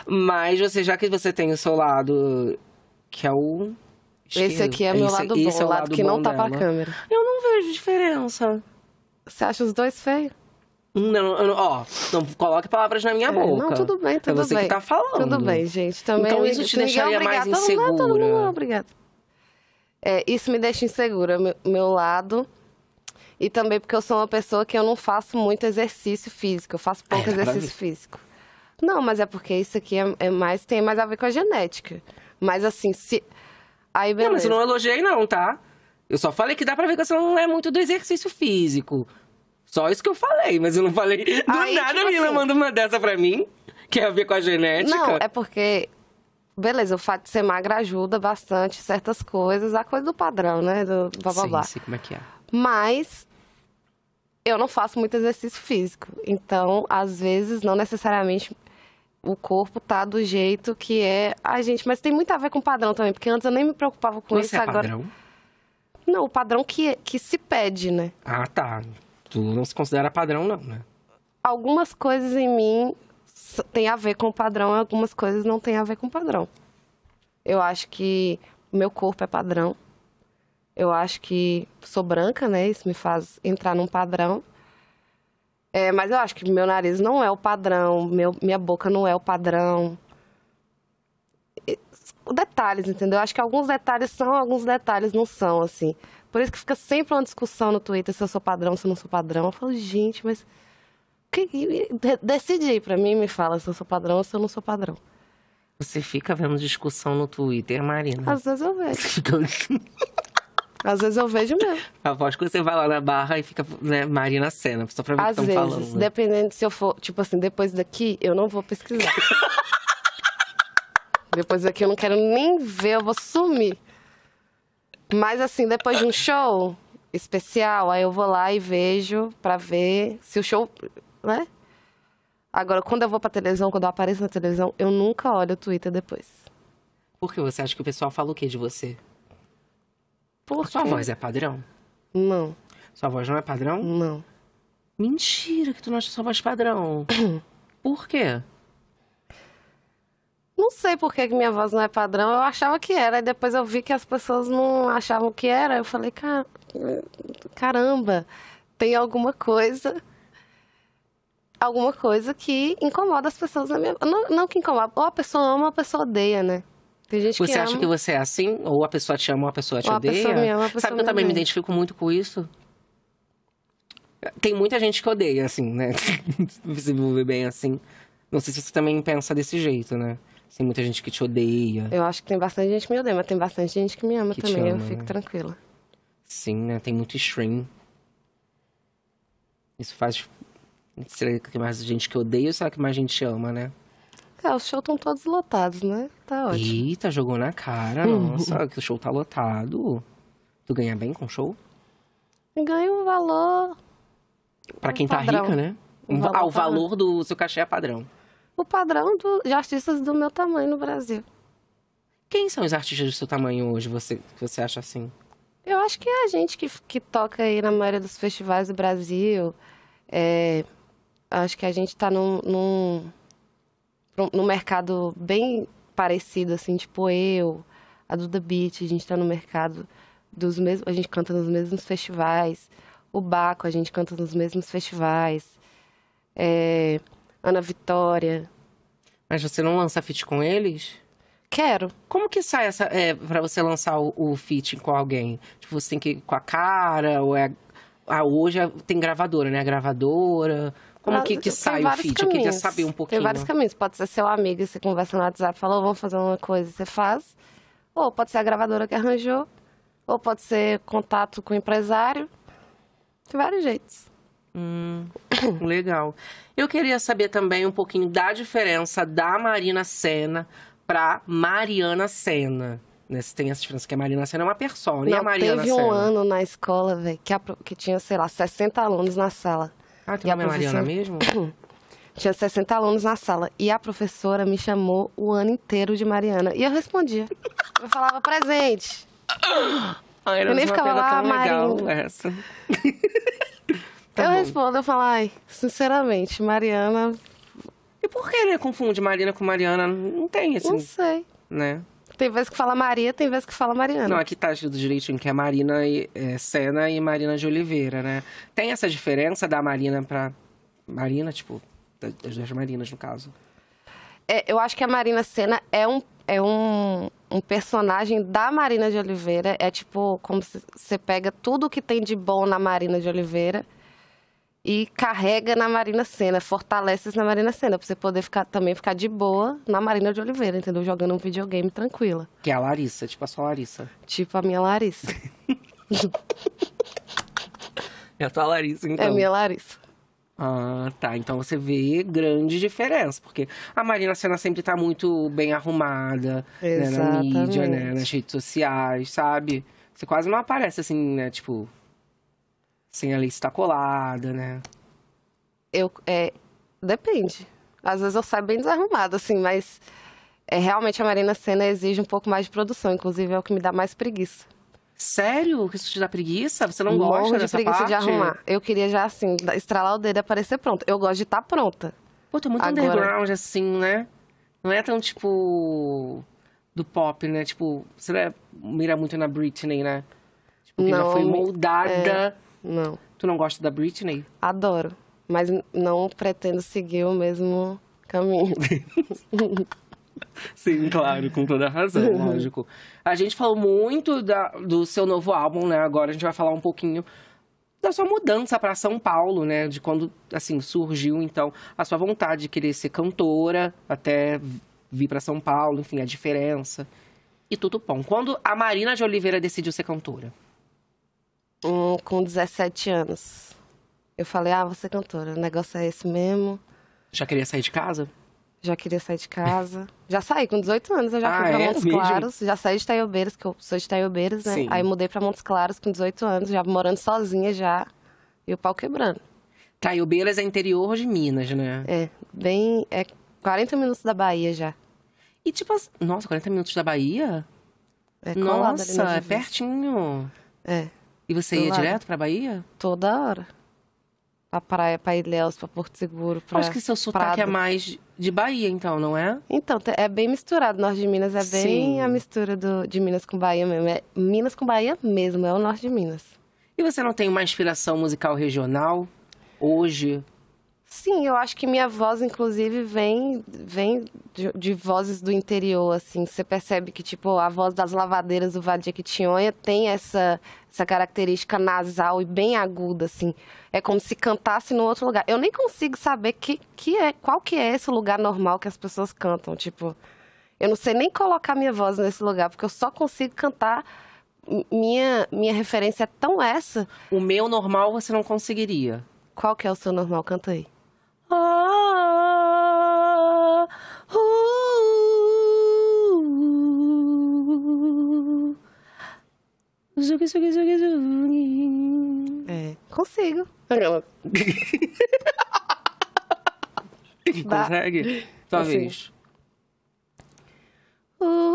Mas você, já que você tem o seu lado, que é o esse aqui é meu esse, lado bom, esse é o lado, lado que não tá dela. pra câmera. Eu não vejo diferença. Você acha os dois feios? Não, ó, não coloque palavras na minha é, boca. Não, tudo bem, é tudo bem. É você bem. que tá falando. Tudo bem, gente. Também então isso te deixaria é mais insegura. Todo mundo, todo mundo obrigado. É, isso me deixa insegura, meu, meu lado. E também porque eu sou uma pessoa que eu não faço muito exercício físico. Eu faço pouco é, exercício físico. Não, mas é porque isso aqui é, é mais tem mais a ver com a genética. Mas assim, se Aí, beleza. Não, mas eu não elogiei, não, tá? Eu só falei que dá pra ver que você não é muito do exercício físico. Só isso que eu falei, mas eu não falei. Do Aí, nada, tipo a menina assim... manda uma dessa pra mim. Quer é ver com a genética? Não, é porque beleza, o fato de ser magra ajuda bastante certas coisas, a coisa do padrão, né? Do blá blá sim, Sim, como é que é. Mas eu não faço muito exercício físico. Então, às vezes, não necessariamente o corpo tá do jeito que é. a gente, mas tem muito a ver com padrão também, porque antes eu nem me preocupava com Você isso é agora. Padrão? Não, o padrão que, que se pede, né? Ah, tá. Tu não se considera padrão, não, né? Algumas coisas em mim têm a ver com o padrão, algumas coisas não têm a ver com o padrão. Eu acho que o meu corpo é padrão. Eu acho que sou branca, né? Isso me faz entrar num padrão. É, mas eu acho que meu nariz não é o padrão, meu, minha boca não é o padrão. Detalhes, entendeu? Acho que alguns detalhes são, alguns detalhes não são, assim. Por isso que fica sempre uma discussão no Twitter se eu sou padrão, se eu não sou padrão. Eu falo, gente, mas. Que... Decidi pra mim, me fala se eu sou padrão ou se eu não sou padrão. Você fica vendo discussão no Twitter, Marina? Às vezes eu vejo. Às vezes eu vejo mesmo. Aposto que você vai lá na barra e fica, né, Marina Senna, só pra ver o que estão falando. Às vezes, dependendo se eu for, tipo assim, depois daqui, eu não vou pesquisar. depois daqui eu não quero nem ver, eu vou sumir. Mas assim, depois de um show especial, aí eu vou lá e vejo pra ver se o show, né? Agora, quando eu vou pra televisão, quando eu apareço na televisão, eu nunca olho o Twitter depois. Por que você acha que o pessoal fala o quê de você? Por Sua voz é padrão? Não. Sua voz não é padrão? Não. Mentira que tu não acha sua voz padrão. Por quê? Não sei por que minha voz não é padrão. Eu achava que era. E depois eu vi que as pessoas não achavam que era. Eu falei, cara, caramba, tem alguma coisa. Alguma coisa que incomoda as pessoas na minha. Não, não que incomoda. Ou a pessoa ama, ou a pessoa odeia, né? você que acha ama. que você é assim? Ou a pessoa te ama, ou a pessoa te ou odeia? Pessoa ama, pessoa Sabe que eu também me identifico muito com isso? Tem muita gente que odeia, assim, né? se ver bem assim. Não sei se você também pensa desse jeito, né? Tem muita gente que te odeia. Eu acho que tem bastante gente que me odeia, mas tem bastante gente que me ama que também. Ama, eu fico né? tranquila. Sim, né? Tem muito stream. Isso faz. Será que mais gente que odeia ou será que mais gente ama, né? É, os shows estão todos lotados, né? Tá ótimo. Eita, jogou na cara. Uhum. Nossa, que o show tá lotado. Tu ganha bem com show? Ganha um valor. Pra quem tá padrão. tá rica, né? Um valor ah, o valor padrão. do seu cachê é padrão. O padrão do, de artistas do meu tamanho no Brasil. Quem são os artistas do seu tamanho hoje, você, que você acha assim? Eu acho que é a gente que, que toca aí na maioria dos festivais do Brasil. É, acho que a gente tá num, num no mercado bem parecido, assim, tipo eu, a Duda Beat, a gente tá no mercado dos mesmos, a gente canta nos mesmos festivais, o Baco, a gente canta nos mesmos festivais, é, Ana Vitória. Mas você não lança feat com eles? Quero. Como que sai essa é, para você lançar o, o feat com alguém? Tipo, você tem que ir com a cara ou é ah, hoje é, tem gravadora, né? A gravadora. Como que, que sai o feed? Caminhos. Eu queria saber um pouquinho. Tem vários caminhos. Pode ser seu amigo, você conversa no WhatsApp, fala, vamos fazer uma coisa, você faz. Ou pode ser a gravadora que arranjou. Ou pode ser contato com o empresário. Tem vários jeitos. Hum, legal. Eu queria saber também um pouquinho da diferença da Marina Senna para Mariana Senna. Né? Se tem essa diferença, que a Marina Senna é uma persona. Não, e a Mariana teve Senna? um ano na escola, velho, que, que, tinha, sei lá, 60 alunos na sala. Ah, que e a professora... Mariana mesmo? Tinha 60 alunos na sala. E a professora me chamou o ano inteiro de Mariana. E eu respondia. Eu falava presente. eu nem ficava lá, ah, Marinho. Essa. tá eu bom. respondo, eu falo, ai, sinceramente, Mariana. E por que ele né, confunde Marina com Mariana? Não tem assim. Não sei. Né? Tem vezes que fala Maria, tem vezes que fala Mariana. Não, aqui tá escrito direitinho que é Marina e, é, Senna e Marina de Oliveira, né? Tem essa diferença da Marina pra. Marina, tipo, das duas Marinas, no caso. É, eu acho que a Marina Senna é um, é um, um personagem da Marina de Oliveira. É tipo, como você pega tudo que tem de bom na Marina de Oliveira e carrega na Marina Sena, fortalece na Marina Sena, pra você poder ficar, também ficar de boa na Marina de Oliveira, entendeu? Jogando um videogame tranquila. Que é a Larissa, tipo a sua Larissa. Tipo a minha Larissa. é a tua Larissa, então. É a então. minha Larissa. Ah, tá. Então você vê grande diferença, porque a Marina Sena sempre tá muito bem arrumada né, na mídia, né, nas redes sociais, sabe? Você quase não aparece assim, né? Tipo, sem a lista colada, né? Eu, é, depende. Às vezes eu saio bem desarrumada, assim, mas é, realmente a Marina Senna exige um pouco mais de produção, inclusive é o que me dá mais preguiça. Sério? Isso te dá preguiça? Você não Morro gosta de dessa preguiça parte? de arrumar. Eu queria já, assim, estralar o dedo e aparecer pronta. Eu gosto de estar tá pronta. Pô, tô muito Agora... underground, assim, né? Não é tão, tipo, do pop, né? Tipo, você não é, mira muito na Britney, né? Tipo, que não, já foi é. moldada... É não. Tu não gosta da Britney? Adoro, mas não pretendo seguir o mesmo caminho. Sim, claro, com toda a razão, uhum. lógico. A gente falou muito da, do seu novo álbum, né? Agora a gente vai falar um pouquinho da sua mudança para São Paulo, né? De quando, assim, surgiu, então, a sua vontade de querer ser cantora, até vir para São Paulo, enfim, a diferença. E tudo bom. Quando a Marina de Oliveira decidiu ser cantora? um, com 17 anos. Eu falei, ah, você cantora, o negócio é esse mesmo. Já queria sair de casa? Já queria sair de casa. já saí com 18 anos, eu já ah, fui pra é? Montes Claros. Já saí de Taiobeiras, que eu sou de Taiobeiras, né? Sim. Aí mudei pra Montes Claros com 18 anos, já morando sozinha já. E o pau quebrando. Taiobeiras é interior de Minas, né? É, bem... É 40 minutos da Bahia já. E tipo, nossa, 40 minutos da Bahia? É nossa, ali é pertinho. É. E você ia direto pra Bahia? Toda hora. Pra praia, pra Ilhéus, pra Porto Seguro, pra Acho que seu sotaque Prado. é mais de Bahia, então, não é? Então, é bem misturado. Norte de Minas é Sim. bem a mistura do, de Minas com Bahia mesmo. É Minas com Bahia mesmo, é o norte de Minas. E você não tem uma inspiração musical regional hoje? Sim, eu acho que minha voz, inclusive, vem, vem de, de, vozes do interior, assim. Você percebe que, tipo, a voz das lavadeiras do Vale de Equitinhonha tem essa, essa característica nasal e bem aguda, assim. É como se cantasse num outro lugar. Eu nem consigo saber que, que é, qual que é esse lugar normal que as pessoas cantam, tipo... Eu não sei nem colocar minha voz nesse lugar, porque eu só consigo cantar minha, minha referência é tão essa. O meu normal você não conseguiria. Qual que é o seu normal? Canta aí. Oh, uh, zuki, zuki, É, consigo. Consegue? Talvez. Uh,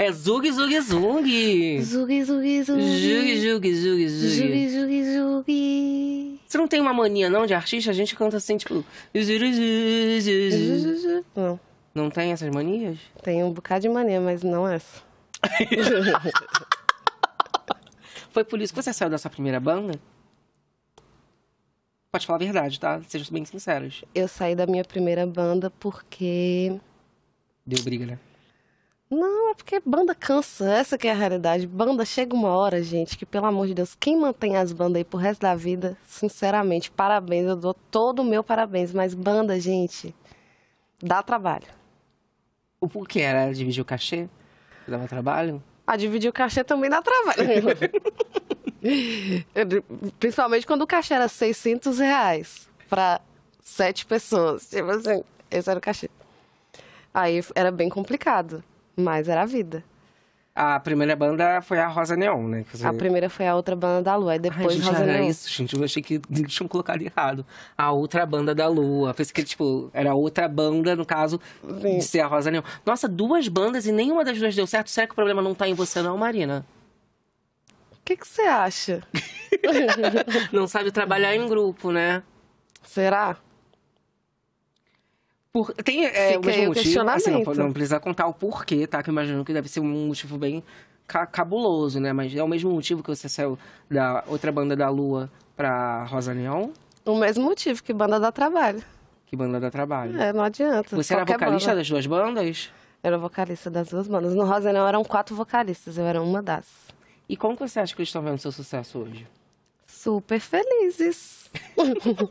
É zug, zug, zug. Zug, zug, zug. Zug, zug, zug, zug. Zug, zug, Você não tem uma mania, não, de artista? A gente canta assim, tipo... Não. Não tem essas manias? Tem um bocado de mania, mas não essa. Foi por isso que você saiu da sua primeira banda? Pode falar a verdade, tá? Sejam bem sinceros. Eu saí da minha primeira banda porque. Deu briga, né? Não, é porque banda cansa, essa que é a realidade. Banda chega uma hora, gente, que pelo amor de Deus, quem mantém as bandas aí pro resto da vida, sinceramente, parabéns, eu dou todo o meu parabéns, mas banda, gente, dá trabalho. O porquê era dividir o cachê? Dava trabalho? Ah, dividir o cachê também dá trabalho. Né, principalmente quando o cachê era 600 reais pra sete pessoas, tipo assim, esse era o cachê. Aí era bem complicado mas era a vida. A primeira banda foi a Rosa Neon, né? A primeira foi a outra banda da Lua, e depois Ai, gente, Rosa era Neon. isso, gente. Eu achei que tinham colocado errado. A outra banda da Lua. Pensei que, tipo, era outra banda, no caso, Sim. de ser a Rosa Neon. Nossa, duas bandas e nenhuma das duas deu certo. Será que o problema não tá em você, não, Marina? O que você acha? não sabe trabalhar em grupo, né? Será? Por... Tem é, o mesmo motivo, assim, não, não, precisa contar o porquê, tá? Que eu imagino que deve ser um motivo bem ca cabuloso, né? Mas é o mesmo motivo que você saiu da outra banda da Lua pra Rosa Neon? O mesmo motivo, que banda dá trabalho. Que banda dá trabalho. É, não adianta. Você era vocalista banda. das duas bandas? Eu era vocalista das duas bandas. No Rosa Neon eram quatro vocalistas, eu era uma das. E como você acha que eles estão vendo seu sucesso hoje? Super felizes.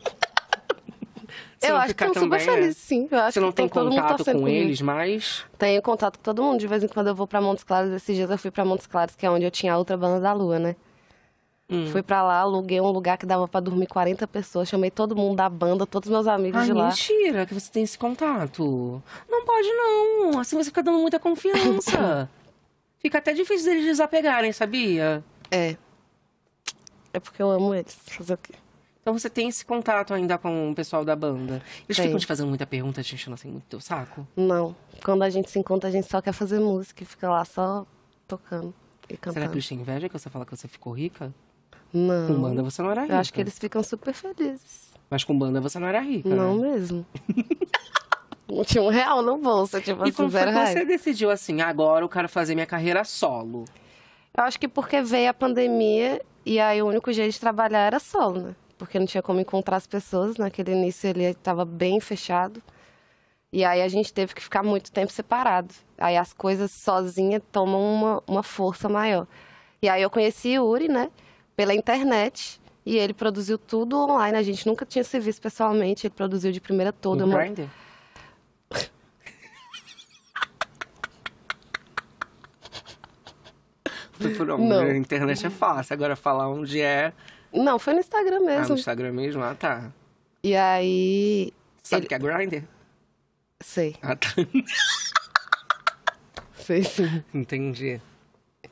eu acho que eu super é, feliz, sim. Eu acho você não que tem tá contato tá com comigo. eles, mas. Tenho contato com todo mundo. De vez em quando eu vou para Montes Claros. Esses dias eu fui para Montes Claros, que é onde eu tinha a outra banda da Lua, né? Hum. Fui pra lá, aluguei um lugar que dava para dormir 40 pessoas, chamei todo mundo da banda, todos meus amigos Ai, de lá. mentira que você tem esse contato. Não pode não, assim você fica dando muita confiança. fica até difícil deles desapegarem, sabia? É. É porque eu amo eles, fazer o quê? Então você tem esse contato ainda com o pessoal da banda. Eles ficam te fazendo muita pergunta, a gente não tem muito teu saco? Não. Quando a gente se encontra, a gente só quer fazer música e fica lá só tocando e cantando. Será que eles têm inveja que você fala que você ficou rica? Não. Com banda você não era rica. Eu acho que eles ficam super felizes. Mas com banda você não era rica, Não né? mesmo. Não tinha um real no bolso, tipo e assim, como zero você decidiu assim, agora eu quero fazer minha carreira solo? Eu acho que porque veio a pandemia e aí o único jeito de trabalhar era solo, né? porque não tinha como encontrar as pessoas. Naquele início ele estava bem fechado. E aí a gente teve que ficar muito tempo separado. Aí as coisas sozinha tomam uma, uma força maior. E aí eu conheci Yuri, né, pela internet. E ele produziu tudo online. A gente nunca tinha se visto pessoalmente. Ele produziu de primeira toda. Uma... Não. A internet é fácil. Agora falar onde é não, foi no Instagram mesmo. Ah, no Instagram mesmo? Ah, tá. E aí. Sabe o ele... que é Grindr? Sei. Ah, tá. Sei sim. Entendi.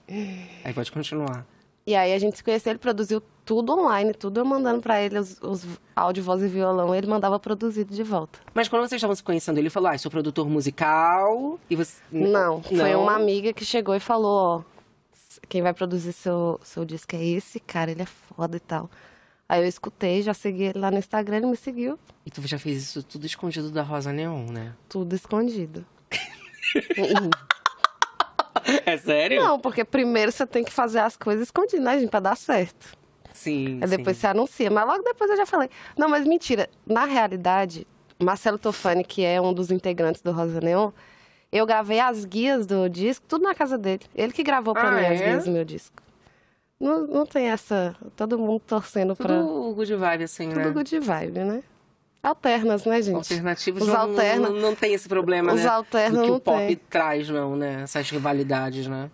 Aí pode continuar. E aí a gente se conheceu, ele produziu tudo online, tudo eu mandando para ele os, os áudio, voz e violão, ele mandava produzido de volta. Mas quando vocês estavam se conhecendo, ele falou, ah, sou produtor musical, e você... Não, não. foi uma amiga que chegou e falou, ó, quem vai produzir seu, seu disco é esse cara, ele é foda e tal. Aí eu escutei, já segui ele lá no Instagram, ele me seguiu. E tu já fez isso tudo escondido da Rosa Neon, né? Tudo escondido. é sério? Não, porque primeiro você tem que fazer as coisas escondidas, né, gente, pra dar certo. Sim. Aí depois sim. você anuncia, mas logo depois eu já falei. Não, mas mentira, na realidade, Marcelo Tofani, que é um dos integrantes do Rosa Neon, eu gravei as guias do disco, tudo na casa dele. Ele que gravou pra ah, mim é? as guias do meu disco. Não, não tem essa. Todo mundo torcendo tudo pra. Tudo good vibe, assim, tudo né? Tudo good vibe, né? Alternas, né, gente? Alternativos Os não, alterna... não, não tem esse problema, Os né? Os alternas. Do que o pop tem. traz, não, né? Essas rivalidades, né?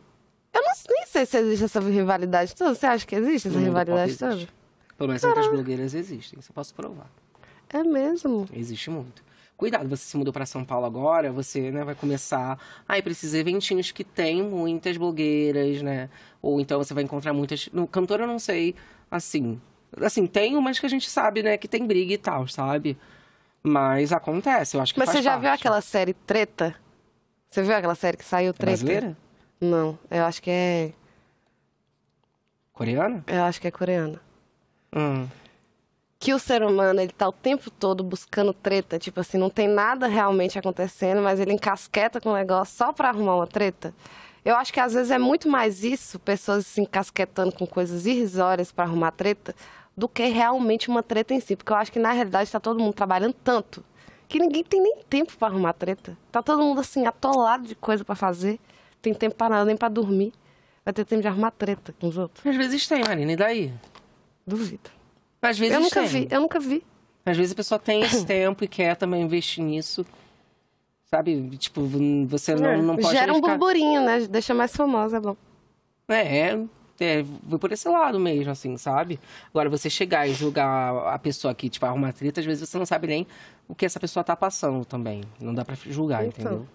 Eu não, nem sei se existe essa rivalidade toda. Você acha que existe essa rivalidade toda? Pelo menos entre as blogueiras existem, isso eu posso provar. É mesmo? Existe muito. Cuidado, você se mudou para São Paulo agora, você né, vai começar. Aí ah, precisa eventinhos que tem muitas blogueiras, né? Ou então você vai encontrar muitas. No cantor eu não sei, assim. Assim, tem umas que a gente sabe, né, que tem briga e tal, sabe? Mas acontece, eu acho que Mas você já parte. viu aquela série Treta? Você viu aquela série que saiu é Treta? É brasileira? Não, eu acho que é. Coreana? Eu acho que é coreana. Hum que o ser humano ele tá o tempo todo buscando treta, tipo assim, não tem nada realmente acontecendo, mas ele encasqueta com o negócio só para arrumar uma treta. Eu acho que às vezes é muito mais isso, pessoas se encasquetando com coisas irrisórias para arrumar treta, do que realmente uma treta em si, porque eu acho que na realidade está todo mundo trabalhando tanto que ninguém tem nem tempo para arrumar treta. Tá todo mundo assim atolado de coisa para fazer, tem tempo para nada, nem para dormir. Vai ter tempo de arrumar treta com os outros. Às vezes tem, Marina, e daí? Duvido. Às vezes eu nunca tem. vi, eu nunca vi. Às vezes a pessoa tem esse tempo e quer também investir nisso. Sabe? Tipo, você é, não, não pode. Gera um ficar... burburinho, né? Deixa mais famosa, é bom. É, é, vou por esse lado mesmo, assim, sabe? Agora, você chegar e julgar a pessoa que, tipo, arrumar treta, às vezes você não sabe nem o que essa pessoa tá passando também. Não dá pra julgar, então. entendeu?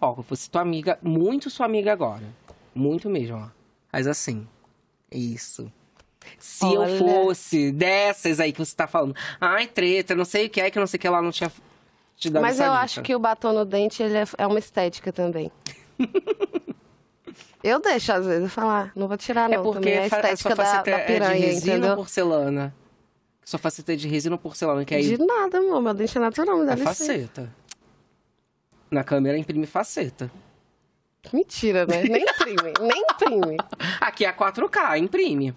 Ó, fosse tua amiga, muito sua amiga agora. Muito mesmo, ó. Mas assim, isso. Se Olha. eu fosse dessas aí que você tá falando, ai, treta, não sei o que é, que não sei o que lá não tinha te dado Mas eu dica. acho que o batom no dente ele é, é uma estética também. eu deixo, às vezes, falar, ah, não vou tirar, é não. É porque também. É a estética a da, da piranha, é de resina entendeu? porcelana. Sua faceta é de resina ou porcelana? Que aí... De nada, amor. Meu dente é natural, me dá é faceta. Na câmera imprime faceta. Mentira, né? Nem imprime, nem imprime. Aqui é 4K, imprime.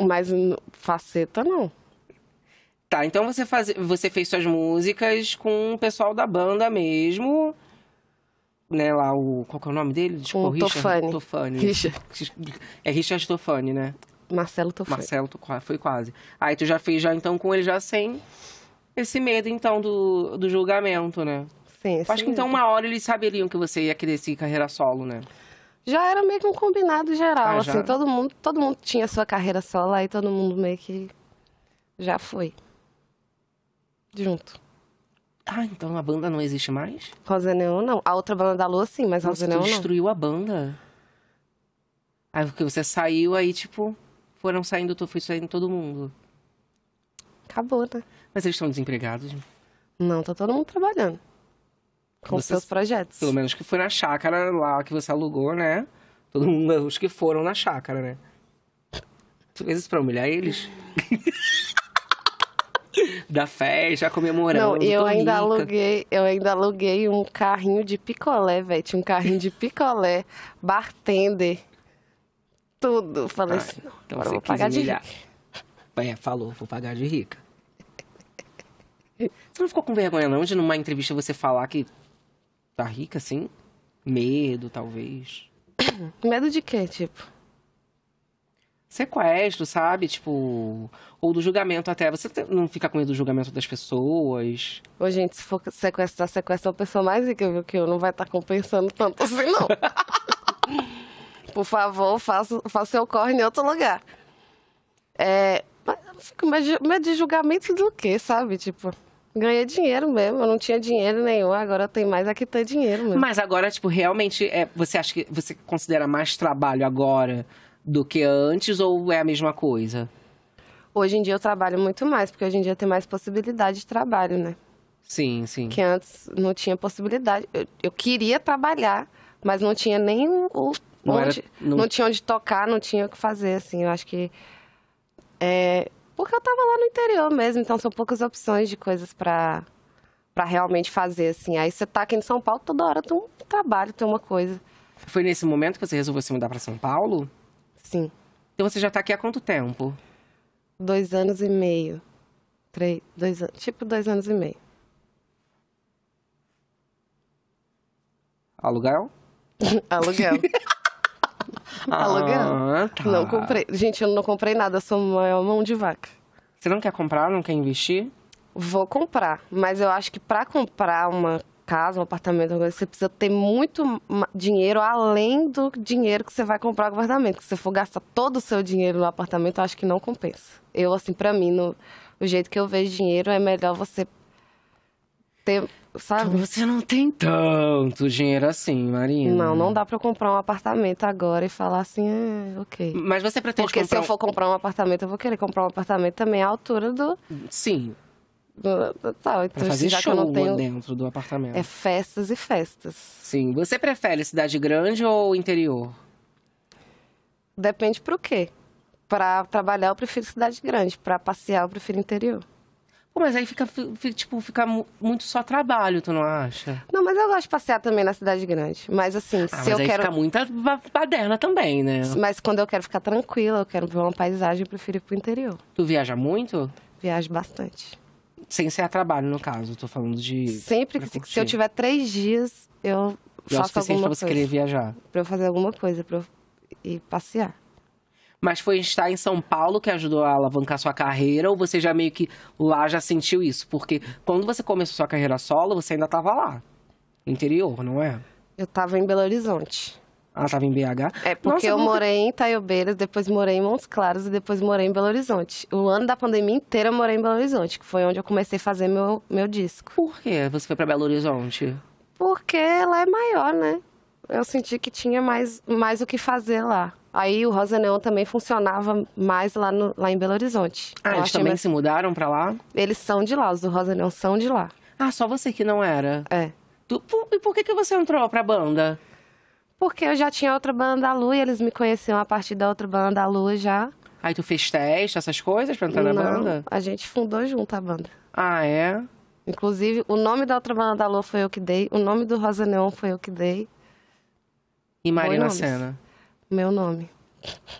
Mas faceta não. Tá, então você, faz... você fez suas músicas com o pessoal da banda mesmo. Né, lá o. Qual que é o nome dele? Desculpa, um Richard Tofani. Tofani. Richard. É Richard Tofani, né? Marcelo Tofani. Marcelo foi quase. Aí tu já fez já então com ele já sem esse medo então do, do julgamento, né? Sim, Acho que então uma hora eles saberiam que você ia querer seguir carreira solo, né? já era meio que um combinado geral, ah, assim, todo mundo, todo mundo tinha sua carreira solo, e todo mundo meio que já foi junto. Ah, então a banda não existe mais? Rosa Neon não. A outra banda da Lua sim, mas Nossa, Rosa Neon destruiu a banda. Aí ah, porque você saiu, aí tipo, foram saindo, foi saindo todo mundo. Acabou, né? Mas eles estão desempregados? Não, tá todo mundo trabalhando. Com Vocês, seus projetos. Pelo menos que foi na chácara lá que você alugou, né? Todo mundo, os que foram na chácara, né? Tu fez isso pra humilhar eles? da festa, comemorando. Não, eu ainda aluguei, eu ainda aluguei um carrinho de picolé, velho. Tinha um carrinho de picolé, bartender, tudo. Falei ah, assim, não, então vou pagar de rica. É, falou, vou pagar de rica. Você não ficou com vergonha não de numa entrevista você falar que Tá rica, assim? Medo, talvez. Medo de quê, tipo? Sequestro, sabe? Tipo. Ou do julgamento até. Você não fica com medo do julgamento das pessoas. Ô, gente, se for sequestrar, sequestra a pessoa mais rica, viu? Que eu não vai estar tá compensando tanto assim, não. Por favor, faça, faça seu corre em outro lugar. É. Mas eu fico medo de julgamento do quê, sabe? Tipo. Ganhei dinheiro mesmo, eu não tinha dinheiro nenhum, agora tem mais aqui é ter dinheiro mesmo. Mas agora, tipo, realmente, é, você acha que você considera mais trabalho agora do que antes ou é a mesma coisa? Hoje em dia eu trabalho muito mais, porque hoje em dia tem mais possibilidade de trabalho, né? Sim, sim. Que antes não tinha possibilidade. Eu, eu queria trabalhar, mas não tinha nem o. Onde, era, não... não tinha onde tocar, não tinha o que fazer, assim. Eu acho que é, porque eu tava lá no interior mesmo, então são poucas opções de coisas para para realmente fazer, assim. Aí você tá aqui em São Paulo, toda hora tem um trabalho, tem uma coisa. Foi nesse momento que você resolveu se mudar para São Paulo? Sim. Então você já tá aqui há quanto tempo? Dois anos e meio. Três, dois, tipo dois anos e meio. Aluguel? Aluguel. Tá alugando? Tá. Não comprei. Gente, eu não comprei nada, sou uma mão de vaca. Você não quer comprar, não quer investir? Vou comprar, mas eu acho que para comprar uma casa, um apartamento, você precisa ter muito dinheiro além do dinheiro que você vai comprar o apartamento. Se você for gastar todo o seu dinheiro no apartamento, eu acho que não compensa. Eu, assim, para mim, no, o jeito que eu vejo dinheiro é melhor você ter então sabe? Você não tem tanto dinheiro assim, Marina. Não, não dá para comprar um apartamento agora e falar assim, é, ok. Mas você pretende Porque se eu for comprar um apartamento, eu vou querer comprar um apartamento também à altura do... Sim. Do, Então, pra fazer já show que eu não tenho... dentro do apartamento. É festas e festas. Sim. Você prefere cidade grande ou interior? Depende pro quê. Para trabalhar, eu prefiro cidade grande. Para passear, eu prefiro interior mas aí fica, fica, tipo, fica muito só trabalho, tu não acha? Não, mas eu gosto de passear também na cidade grande. Mas assim, ah, se mas eu aí quero. Fica muita baderna também, né? Mas quando eu quero ficar tranquila, eu quero ver uma paisagem, eu prefiro ir pro interior. Tu viaja muito? Viajo bastante. Sem ser a trabalho, no caso, estou tô falando de. Sempre que se, se eu tiver três dias, eu. E faço é o suficiente alguma pra você coisa. querer viajar. Pra eu fazer alguma coisa, pra eu ir passear mas foi estar em São Paulo que ajudou a alavancar sua carreira? Ou você já meio que lá já sentiu isso? Porque quando você começou sua carreira solo, você ainda estava lá, no interior, não é? Eu estava em Belo Horizonte. Ah, estava em BH? É, porque Nossa, eu morei em Itaiobeiras, depois morei em Montes Claros e depois morei em Belo Horizonte. O ano da pandemia inteira eu morei em Belo Horizonte, que foi onde eu comecei a fazer meu, meu disco. Por que você foi para Belo Horizonte? Porque lá é maior, né? Eu senti que tinha mais, mais o que fazer lá. Aí o Rosa Neon também funcionava mais lá, no, lá em Belo Horizonte. Ah, eles também mais... se mudaram para lá? Eles são de lá, os do Rosa Neon são de lá. Ah, só você que não era? É. Tu, por, e por que, que você entrou pra banda? Porque eu já tinha outra banda da Lua e eles me conheciam a partir da outra banda da Lua já. Aí tu fez teste, essas coisas pra entrar Não, na banda? A gente fundou junto a banda. Ah, é? Inclusive, o nome da outra banda da Lua foi eu que dei, o nome do Rosa Neon foi eu que dei. E Marina Sena? meu nome.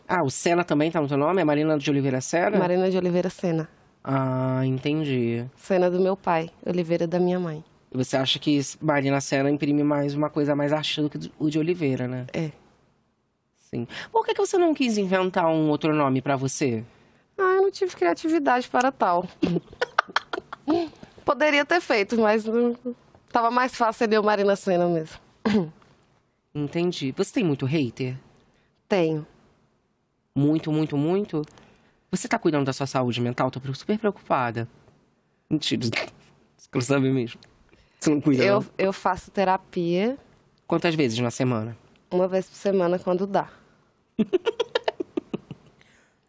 Ah, o Sena também tá no teu nome? É Marina de Oliveira Sena? Marina de Oliveira Sena. Ah, entendi. Sena do meu pai, Oliveira da minha mãe. E você acha que Marina Sena imprime mais uma coisa mais artista que o de Oliveira, né? É. Sim. Por que, que você não quis inventar um outro nome para você? Ah, eu não tive criatividade para tal. Poderia ter feito, mas não... tava mais fácil ser eu Marina Sena mesmo. Entendi. Você tem muito hater? Tenho. Muito, muito, muito? Você tá cuidando da sua saúde mental? Tô super preocupada. Mentira. Você não sabe mesmo. Você não cuida, eu, Eu faço terapia. Quantas vezes na semana? Uma vez por semana, quando dá.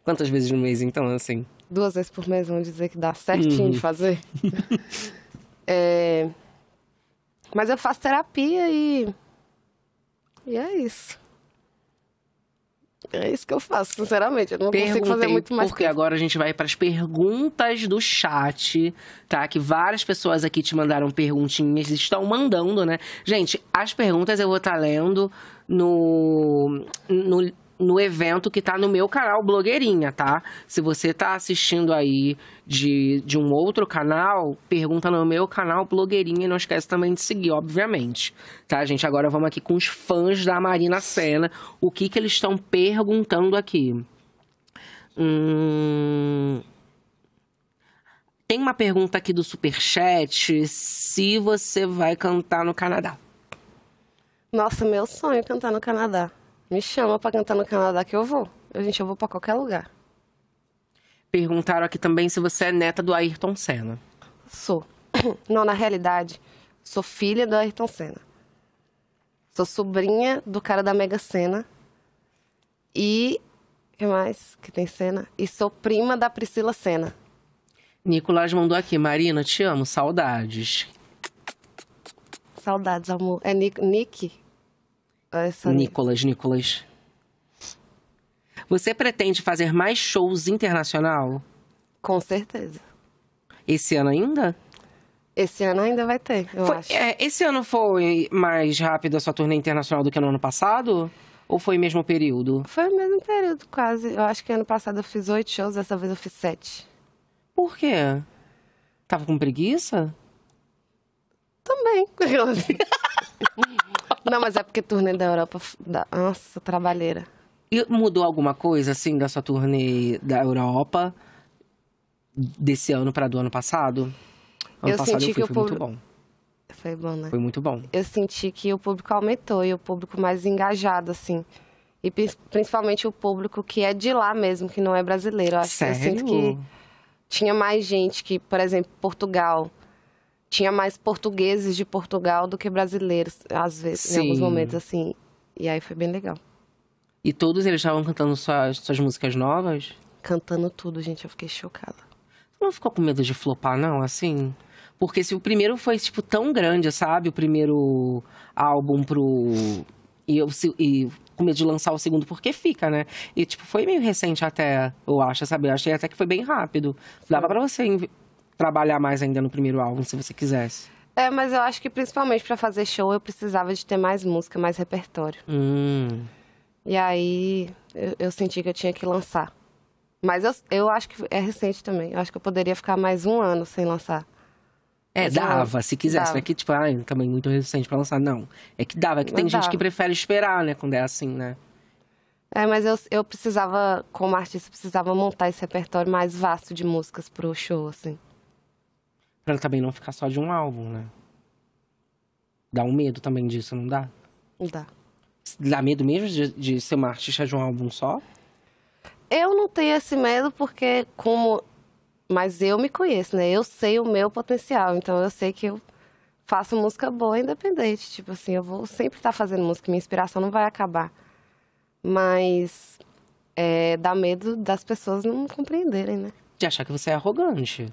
Quantas vezes no mês, então, assim? Duas vezes por mês, vamos dizer que dá certinho uhum. de fazer. é... Mas eu faço terapia e... E é isso. É isso que eu faço, sinceramente. Eu não Perguntei consigo fazer muito mais. Porque que... agora a gente vai para as perguntas do chat, tá? Que várias pessoas aqui te mandaram perguntinhas, estão mandando, né? Gente, as perguntas eu vou estar tá lendo no, no no evento que está no meu canal Blogueirinha, tá? Se você está assistindo aí de, de um outro canal, pergunta no meu canal Blogueirinha e não esquece também de seguir, obviamente. Tá, gente? Agora vamos aqui com os fãs da Marina Senna. O que, que eles estão perguntando aqui? Hum... Tem uma pergunta aqui do Superchat se você vai cantar no Canadá. Nossa, meu sonho é cantar no Canadá. Me chama para cantar no Canadá que eu vou. Eu, gente, eu vou para qualquer lugar. Perguntaram aqui também se você é neta do Ayrton Senna. Sou. Não, na realidade, sou filha do Ayrton Senna. Sou sobrinha do cara da Mega Sena. E. que mais que tem cena? E sou prima da Priscila Senna. Nicolás mandou aqui, Marina, te amo, saudades. Saudades, amor. É Nick? Nick? essa... Nicolas, Nicolas. Você pretende fazer mais shows internacional? Com certeza. Esse ano ainda? Esse ano ainda vai ter, eu foi, acho. É, esse ano foi mais rápido a sua turnê internacional do que no ano passado? Ou foi o mesmo período? Foi o mesmo período, quase. Eu acho que ano passado eu fiz oito shows, dessa vez eu fiz sete. Por quê? Tava com preguiça? Também. Não, mas é porque turnê da Europa. Da... Nossa, trabalheira. E mudou alguma coisa, assim, da sua turnê da Europa desse ano para do ano passado? Ano eu passado senti eu fui, que foi público... muito bom. Foi bom, né? Foi muito bom. Eu senti que o público aumentou e o público mais engajado, assim. E principalmente o público que é de lá mesmo, que não é brasileiro. Eu acho Sério? que eu sinto que tinha mais gente que, por exemplo, Portugal tinha mais portugueses de Portugal do que brasileiros, às vezes, Sim. em alguns momentos, assim. E aí foi bem legal. E todos eles estavam cantando suas, suas músicas novas? Cantando tudo, gente, eu fiquei chocada. Tu não ficou com medo de flopar, não, assim? Porque se o primeiro foi, tipo, tão grande, sabe? O primeiro álbum pro. E, eu, se, e com medo de lançar o segundo, porque fica, né? E, tipo, foi meio recente até, eu acho, sabe? Eu achei até que foi bem rápido. Dava para você trabalhar mais ainda no primeiro álbum, se você quisesse. É, mas eu acho que principalmente para fazer show eu precisava de ter mais música, mais repertório. Hum. E aí eu, eu, senti que eu tinha que lançar. Mas eu, eu acho que é recente também. Eu acho que eu poderia ficar mais um ano sem lançar. É, mas dava, não, se quisesse. Dava. Não é que, tipo, ah, também muito recente para lançar. Não. É que dava. É que tem dava. gente que prefere esperar, né? Quando é assim, né? É, mas eu, eu precisava, como artista, precisava montar esse repertório mais vasto de músicas pro show, assim. Pra ela também não ficar só de um álbum, né? Dá um medo também disso, não dá? Dá. Dá medo mesmo de, de ser uma artista de um álbum só? Eu não tenho esse medo porque, como. Mas eu me conheço, né? Eu sei o meu potencial. Então eu sei que eu faço música boa independente. Tipo assim, eu vou sempre estar tá fazendo música, minha inspiração não vai acabar. Mas é, dá medo das pessoas não compreenderem, né? De achar que você é arrogante.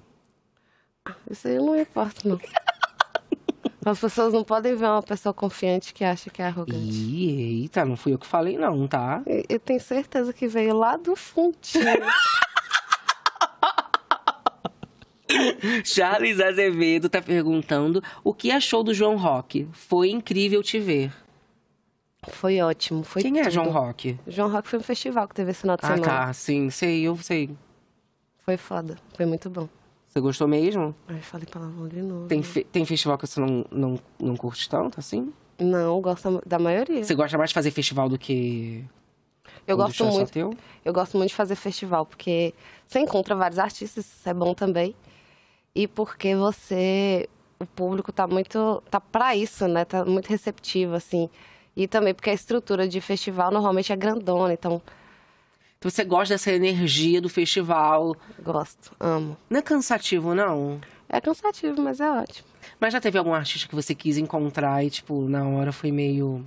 Ah, isso aí eu não importa, é não. As pessoas não podem ver uma pessoa confiante que acha que é arrogante. eita, não fui eu que falei, não, tá? Eu, tenho certeza que veio lá do fundinho. Charles Azevedo tá perguntando o que achou do João Rock. Foi incrível te ver. Foi ótimo, foi Quem é tudo. é João Rock? João Rock foi um festival que teve esse final de ah, semana. Ah, tá, sim, sei, eu sei. Foi foda, foi muito bom. Você gostou mesmo? Ai, falei palavrão de novo. Tem, fe tem festival que você não, não, não curte tanto, assim? Não, gosto da maioria. Você gosta mais de fazer festival do que. Eu gosto muito. Teu? Eu gosto muito de fazer festival, porque você encontra vários artistas, isso é bom também. E porque você. O público tá muito. tá pra isso, né? Tá muito receptivo, assim. E também porque a estrutura de festival normalmente é grandona, então então você gosta dessa energia do festival? Gosto, amo. Não é cansativo, não? É cansativo, mas é ótimo. Mas já teve algum artista que você quis encontrar e, tipo, na hora foi meio.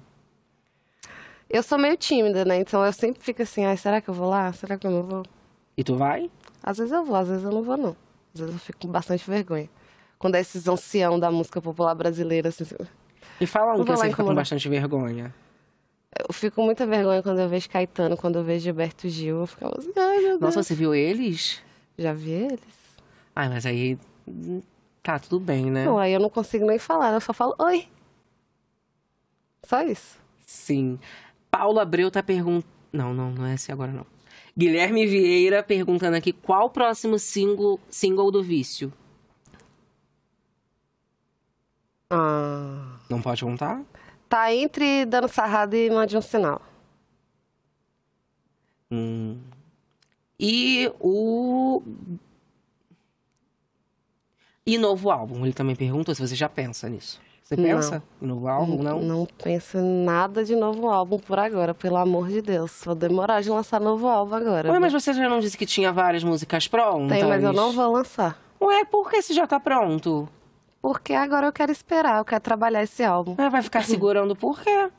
Eu sou meio tímida, né? Então eu sempre fico assim, ai, será que eu vou lá? Será que eu não vou? E tu vai? Às vezes eu vou, às vezes eu não vou, não. Às vezes eu fico com bastante vergonha. Quando é esses ancião da música popular brasileira, assim. assim e um que você fica com bastante vergonha eu fico muita vergonha quando eu vejo Caetano, quando eu vejo Gilberto Gil. Eu fico assim, ai meu Deus. Nossa, você viu eles? Já vi eles. Ai, mas aí tá tudo bem, né? Não, aí eu não consigo nem falar, eu só falo oi. Só isso. Sim. Paula Abreu tá perguntando. Não, não, não é esse assim agora não. Guilherme Vieira perguntando aqui qual o próximo single, single do vício? Ah. Não pode contar? Tá entre dando sarrada e mande um sinal. Hum. E o. E novo álbum? Ele também pergunta se você já pensa nisso. Você pensa não. em novo álbum, não? Não penso em nada de novo álbum por agora, pelo amor de Deus. Vou demorar de lançar novo álbum agora. Ué, mas né? você já não disse que tinha várias músicas prontas? Tem, mas eu não vou lançar. Ué, por que se já tá pronto? Porque agora eu quero esperar, eu quero trabalhar esse álbum. Ela vai ficar tá segurando por quê?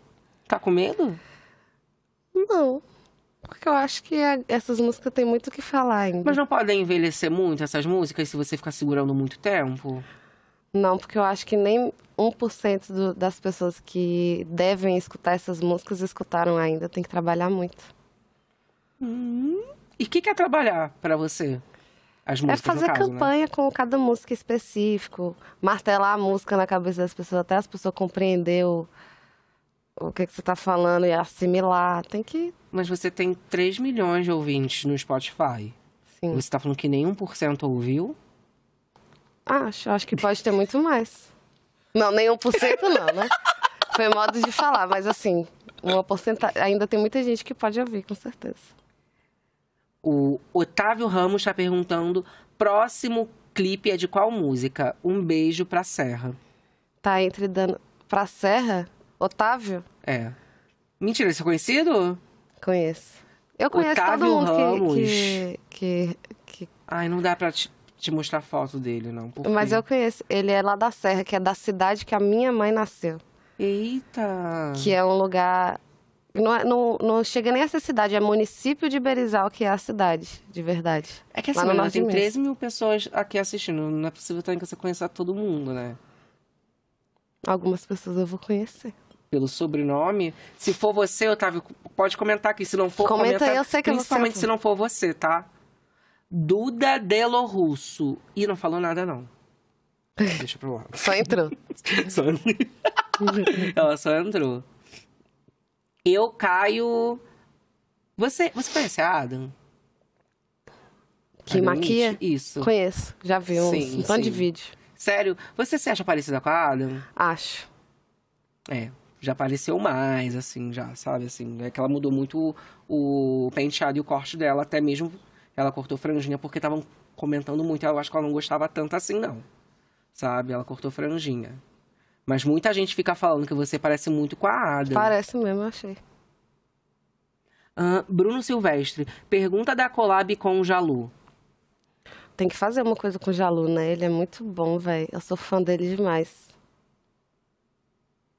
Tá com medo? Não. Porque eu acho que a, é, essas músicas têm muito o que falar ainda. Mas não podem envelhecer muito essas músicas se você ficar segurando muito tempo? Não, porque eu acho que nem 1% do, das pessoas que devem escutar essas músicas escutaram ainda. Tem que trabalhar muito. Hum. E o que, que é trabalhar para você? as é músicas. É fazer caso, né? campanha né? com cada música específico, martelar a música na cabeça das pessoas, até as pessoas compreender o, o que, que você está falando e assimilar. Tem que. Mas você tem 3 milhões de ouvintes no Spotify. Sim. Você está falando que nem 1% ouviu? Acho, acho que pode ter muito mais. Não, nem cento, não, né? Foi modo de falar, mas assim, uma porcentagem. Ainda tem muita gente que pode ouvir, com certeza. O Otávio Ramos está perguntando: próximo clipe é de qual música? Um beijo pra Serra. Tá entre dando. Pra Serra? Otávio? É. Mentira, você é conhecido? Conheço. Eu conheço Otávio todo mundo Ramos. Que, que, que, Ai, não dá pra te, te mostrar foto dele, não. Mas eu conheço. Ele é lá da Serra, que é da cidade que a minha mãe nasceu. Eita! Que é um lugar não, é, não, não, chega nem a ser cidade, é município de Berizal que é a cidade, de verdade. É que assim, no não, tem 13 mil pessoas aqui assistindo, não é possível também que você conheça todo mundo, né? Algumas pessoas eu vou conhecer. Pelo sobrenome, se for você, Otávio, pode comentar aqui, se não for, comenta, comenta eu sei que Principalmente se não for você, tá? Duda Delo Russo. e não falou nada, não. Deixa pra lá. Só entrou. só... Ela só entrou eu caio. Você, você conhece a Adam? Que maquia? Isso. Conheço. Já vi um, sim, um tanto de vídeo. Sério? Você se acha parecida com a Adam? Acho. É. Já apareceu mais, assim, já, sabe? Assim, é que ela mudou muito o, o penteado e o corte dela, até mesmo ela cortou franjinha porque estavam comentando muito. Eu acho que ela não gostava tanto assim, não. Sabe? Ela cortou franjinha. Mas muita gente fica falando que você parece muito com a Ada. Parece mesmo, achei. Uh, Bruno Silvestre, pergunta da collab com o Jalu. Tem que fazer uma coisa com o Jalu, né? Ele é muito bom, velho. Eu sou fã dele demais.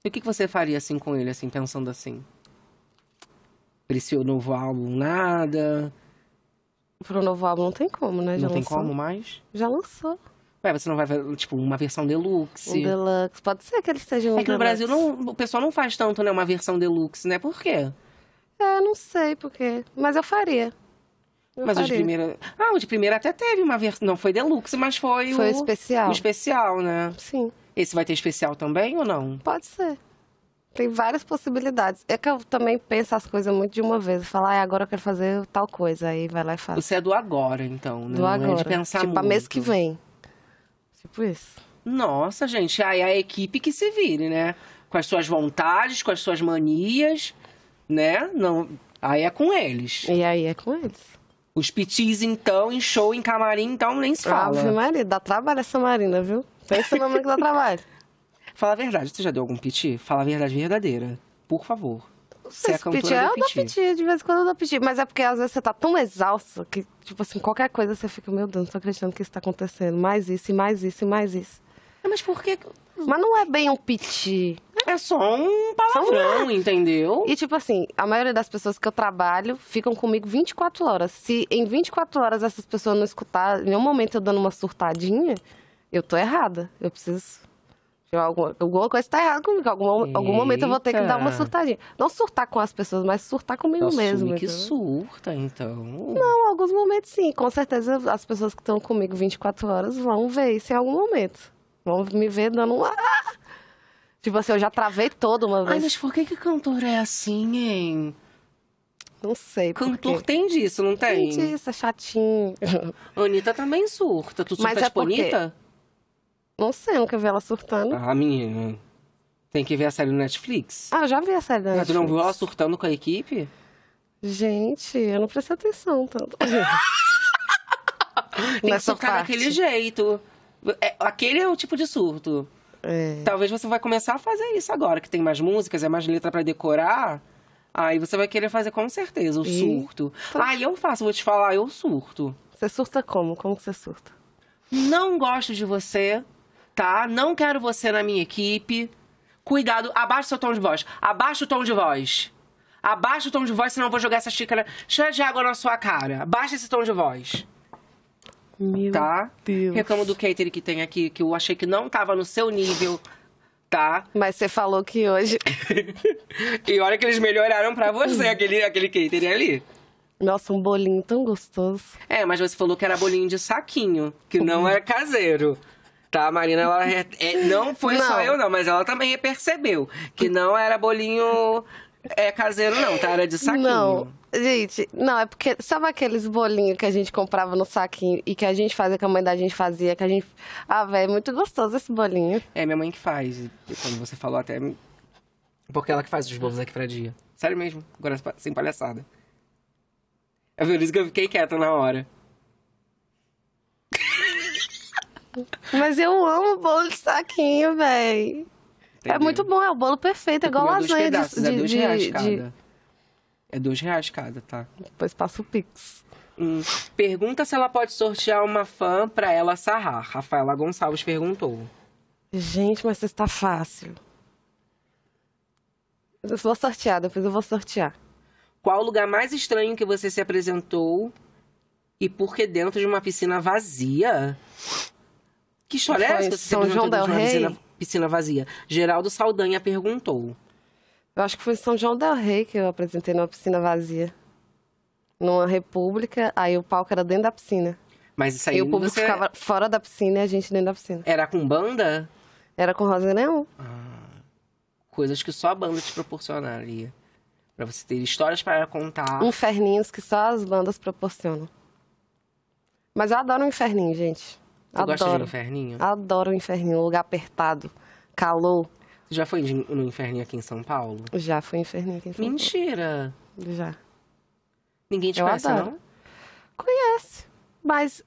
E o que, você faria assim com ele, assim, pensando assim? Pra o novo álbum, nada? Pro novo álbum não tem como, né? Já não lançou. tem como mais? Já lançou. Ué, você não vai ver, tipo, uma versão deluxe. Um deluxe. Pode ser que eles estejam. É que no Brasil não, o pessoal não faz tanto, né? Uma versão deluxe, né? Por quê? É, não sei por quê. Mas eu faria. Eu mas faria. o de primeira. Ah, o de primeira até teve uma versão. Não foi deluxe, mas foi, foi o. especial. O especial, né? Sim. Esse vai ter especial também ou não? Pode ser. Tem várias possibilidades. É que eu também penso as coisas muito de uma vez. Falar, ah, agora eu quero fazer tal coisa. Aí vai lá e faz. Você é do agora, então, né? Do não agora. É de pensar tipo, muito. mês que vem. Tipo isso. Nossa, gente, aí a equipe que se vire, né? Com as suas vontades, com as suas manias, né? Não, aí é com eles. E aí é com eles. Os pitis, então, em show, em camarim, então, nem se fala. Ave Maria, dá trabalho essa Marina, viu? Pensa na mãe que dá trabalho. Fala a verdade, você já deu algum piti? Fala a verdade verdadeira, por favor. É Se a cantora pedir, é eu dou piti, de vez em quando eu dou piti. Mas é porque às vezes você tá tão exausto que, tipo assim, qualquer coisa você fica, meu Deus, não tô acreditando que isso tá acontecendo. Mais isso, e mais isso, e mais isso. É, mas por que... Mas não é bem um piti. É só um palavrão, entendeu? E tipo assim, a maioria das pessoas que eu trabalho ficam comigo 24 horas. Se em 24 horas essas pessoas não escutarem, em nenhum momento eu dando uma surtadinha, eu tô errada. Eu preciso Alguma, alguma coisa está errada comigo. Algum, algum momento eu vou ter que dar uma surtadinha. Não surtar com as pessoas, mas surtar comigo Nossa, mesmo. que surta, então. Não, alguns momentos sim. Com certeza as pessoas que estão comigo 24 horas vão ver isso em algum momento. Vão me ver dando um. Ah! Tipo assim, eu já travei toda uma vez. Ai, mas por que, que cantor é assim, hein? Não sei. Cantor tem disso, não tem? Tem disso, é chatinho. Anitta também surta. Tu surta mas é bonita? Porque... Não sei, nunca vi ela surtando. Ah, menina. Tem que ver a série no Netflix. Ah, já vi a série da Netflix. tu Netflix. não viu ela surtando com a equipe? Gente, eu não prestei atenção tanto. Tem que surtar daquele jeito. É, aquele é o tipo de surto. É. Talvez você vai começar a fazer isso agora, que tem mais músicas, é mais letra pra decorar. Aí você vai querer fazer com certeza o surto. Ah, eu faço, vou te falar, eu surto. Você surta como? Como que você surta? Não gosto de você, tá? Não quero você na minha equipe. Cuidado, abaixa o seu tom de voz. Abaixa o tom de voz. Abaixa o tom de voz, senão eu vou jogar essa xícara cheia de água na sua cara. Abaixa esse tom de voz. Meu tá? Deus. Reclamo do catering que tem aqui, que eu achei que não tava no seu nível, tá? Mas você falou que hoje. e olha que eles melhoraram para você, aquele, aquele catering ali. Nossa, um bolinho tão gostoso. É, mas você falou que era bolinho de saquinho, que não era uhum. é caseiro tá? A Marina, ela é, não foi não. só eu não, mas ela também percebeu que não era bolinho é caseiro não, tá? Era de saquinho. Não. Gente, não, é porque. Sabe aqueles bolinhos que a gente comprava no saquinho e que a gente fazia, que a mãe da gente fazia, que a gente. Ah, velho, é muito gostoso esse bolinho. É, minha mãe que faz. Quando você falou até. Porque ela que faz os bolos aqui pra dia. Sério mesmo, agora sem palhaçada. É por isso que eu fiquei quieta na hora. Mas eu amo bolo de saquinho, velho. É muito bom, é o bolo perfeito, é igual lasanha de, de, é dois reais de... cada. É dois reais cada, tá? Depois passa o Pix. Hum. Pergunta se ela pode sortear uma fã pra ela sarrar. Rafaela Gonçalves perguntou. Gente, mas isso tá fácil. Eu vou sortear, depois eu vou sortear. Qual o lugar mais estranho que você se apresentou e por que dentro de uma piscina vazia? Que história é essa? São João del Rey? Piscina, piscina vazia. Geraldo Saldanha perguntou. Eu acho que foi São João del Rey que eu apresentei numa piscina vazia. Numa república, aí o palco era dentro da piscina. Mas isso aí E o público você... ficava fora da piscina e a gente dentro da piscina. Era com banda? Era com Rosa Neon. Ah, coisas que só a banda te proporcionaria. Pra você ter histórias para contar. Inferninhos que só as bandas proporcionam. Mas eu adoro o um inferninho, gente. Eu adoro. de um inferninho? Adoro o um inferninho, um lugar apertado, calor. já foi no inferninho aqui em São Paulo? Já fui no inferninho aqui em São Mentira. Paulo. Mentira! Já. Ninguém te eu conhece, adoro. não? Conhece. Mas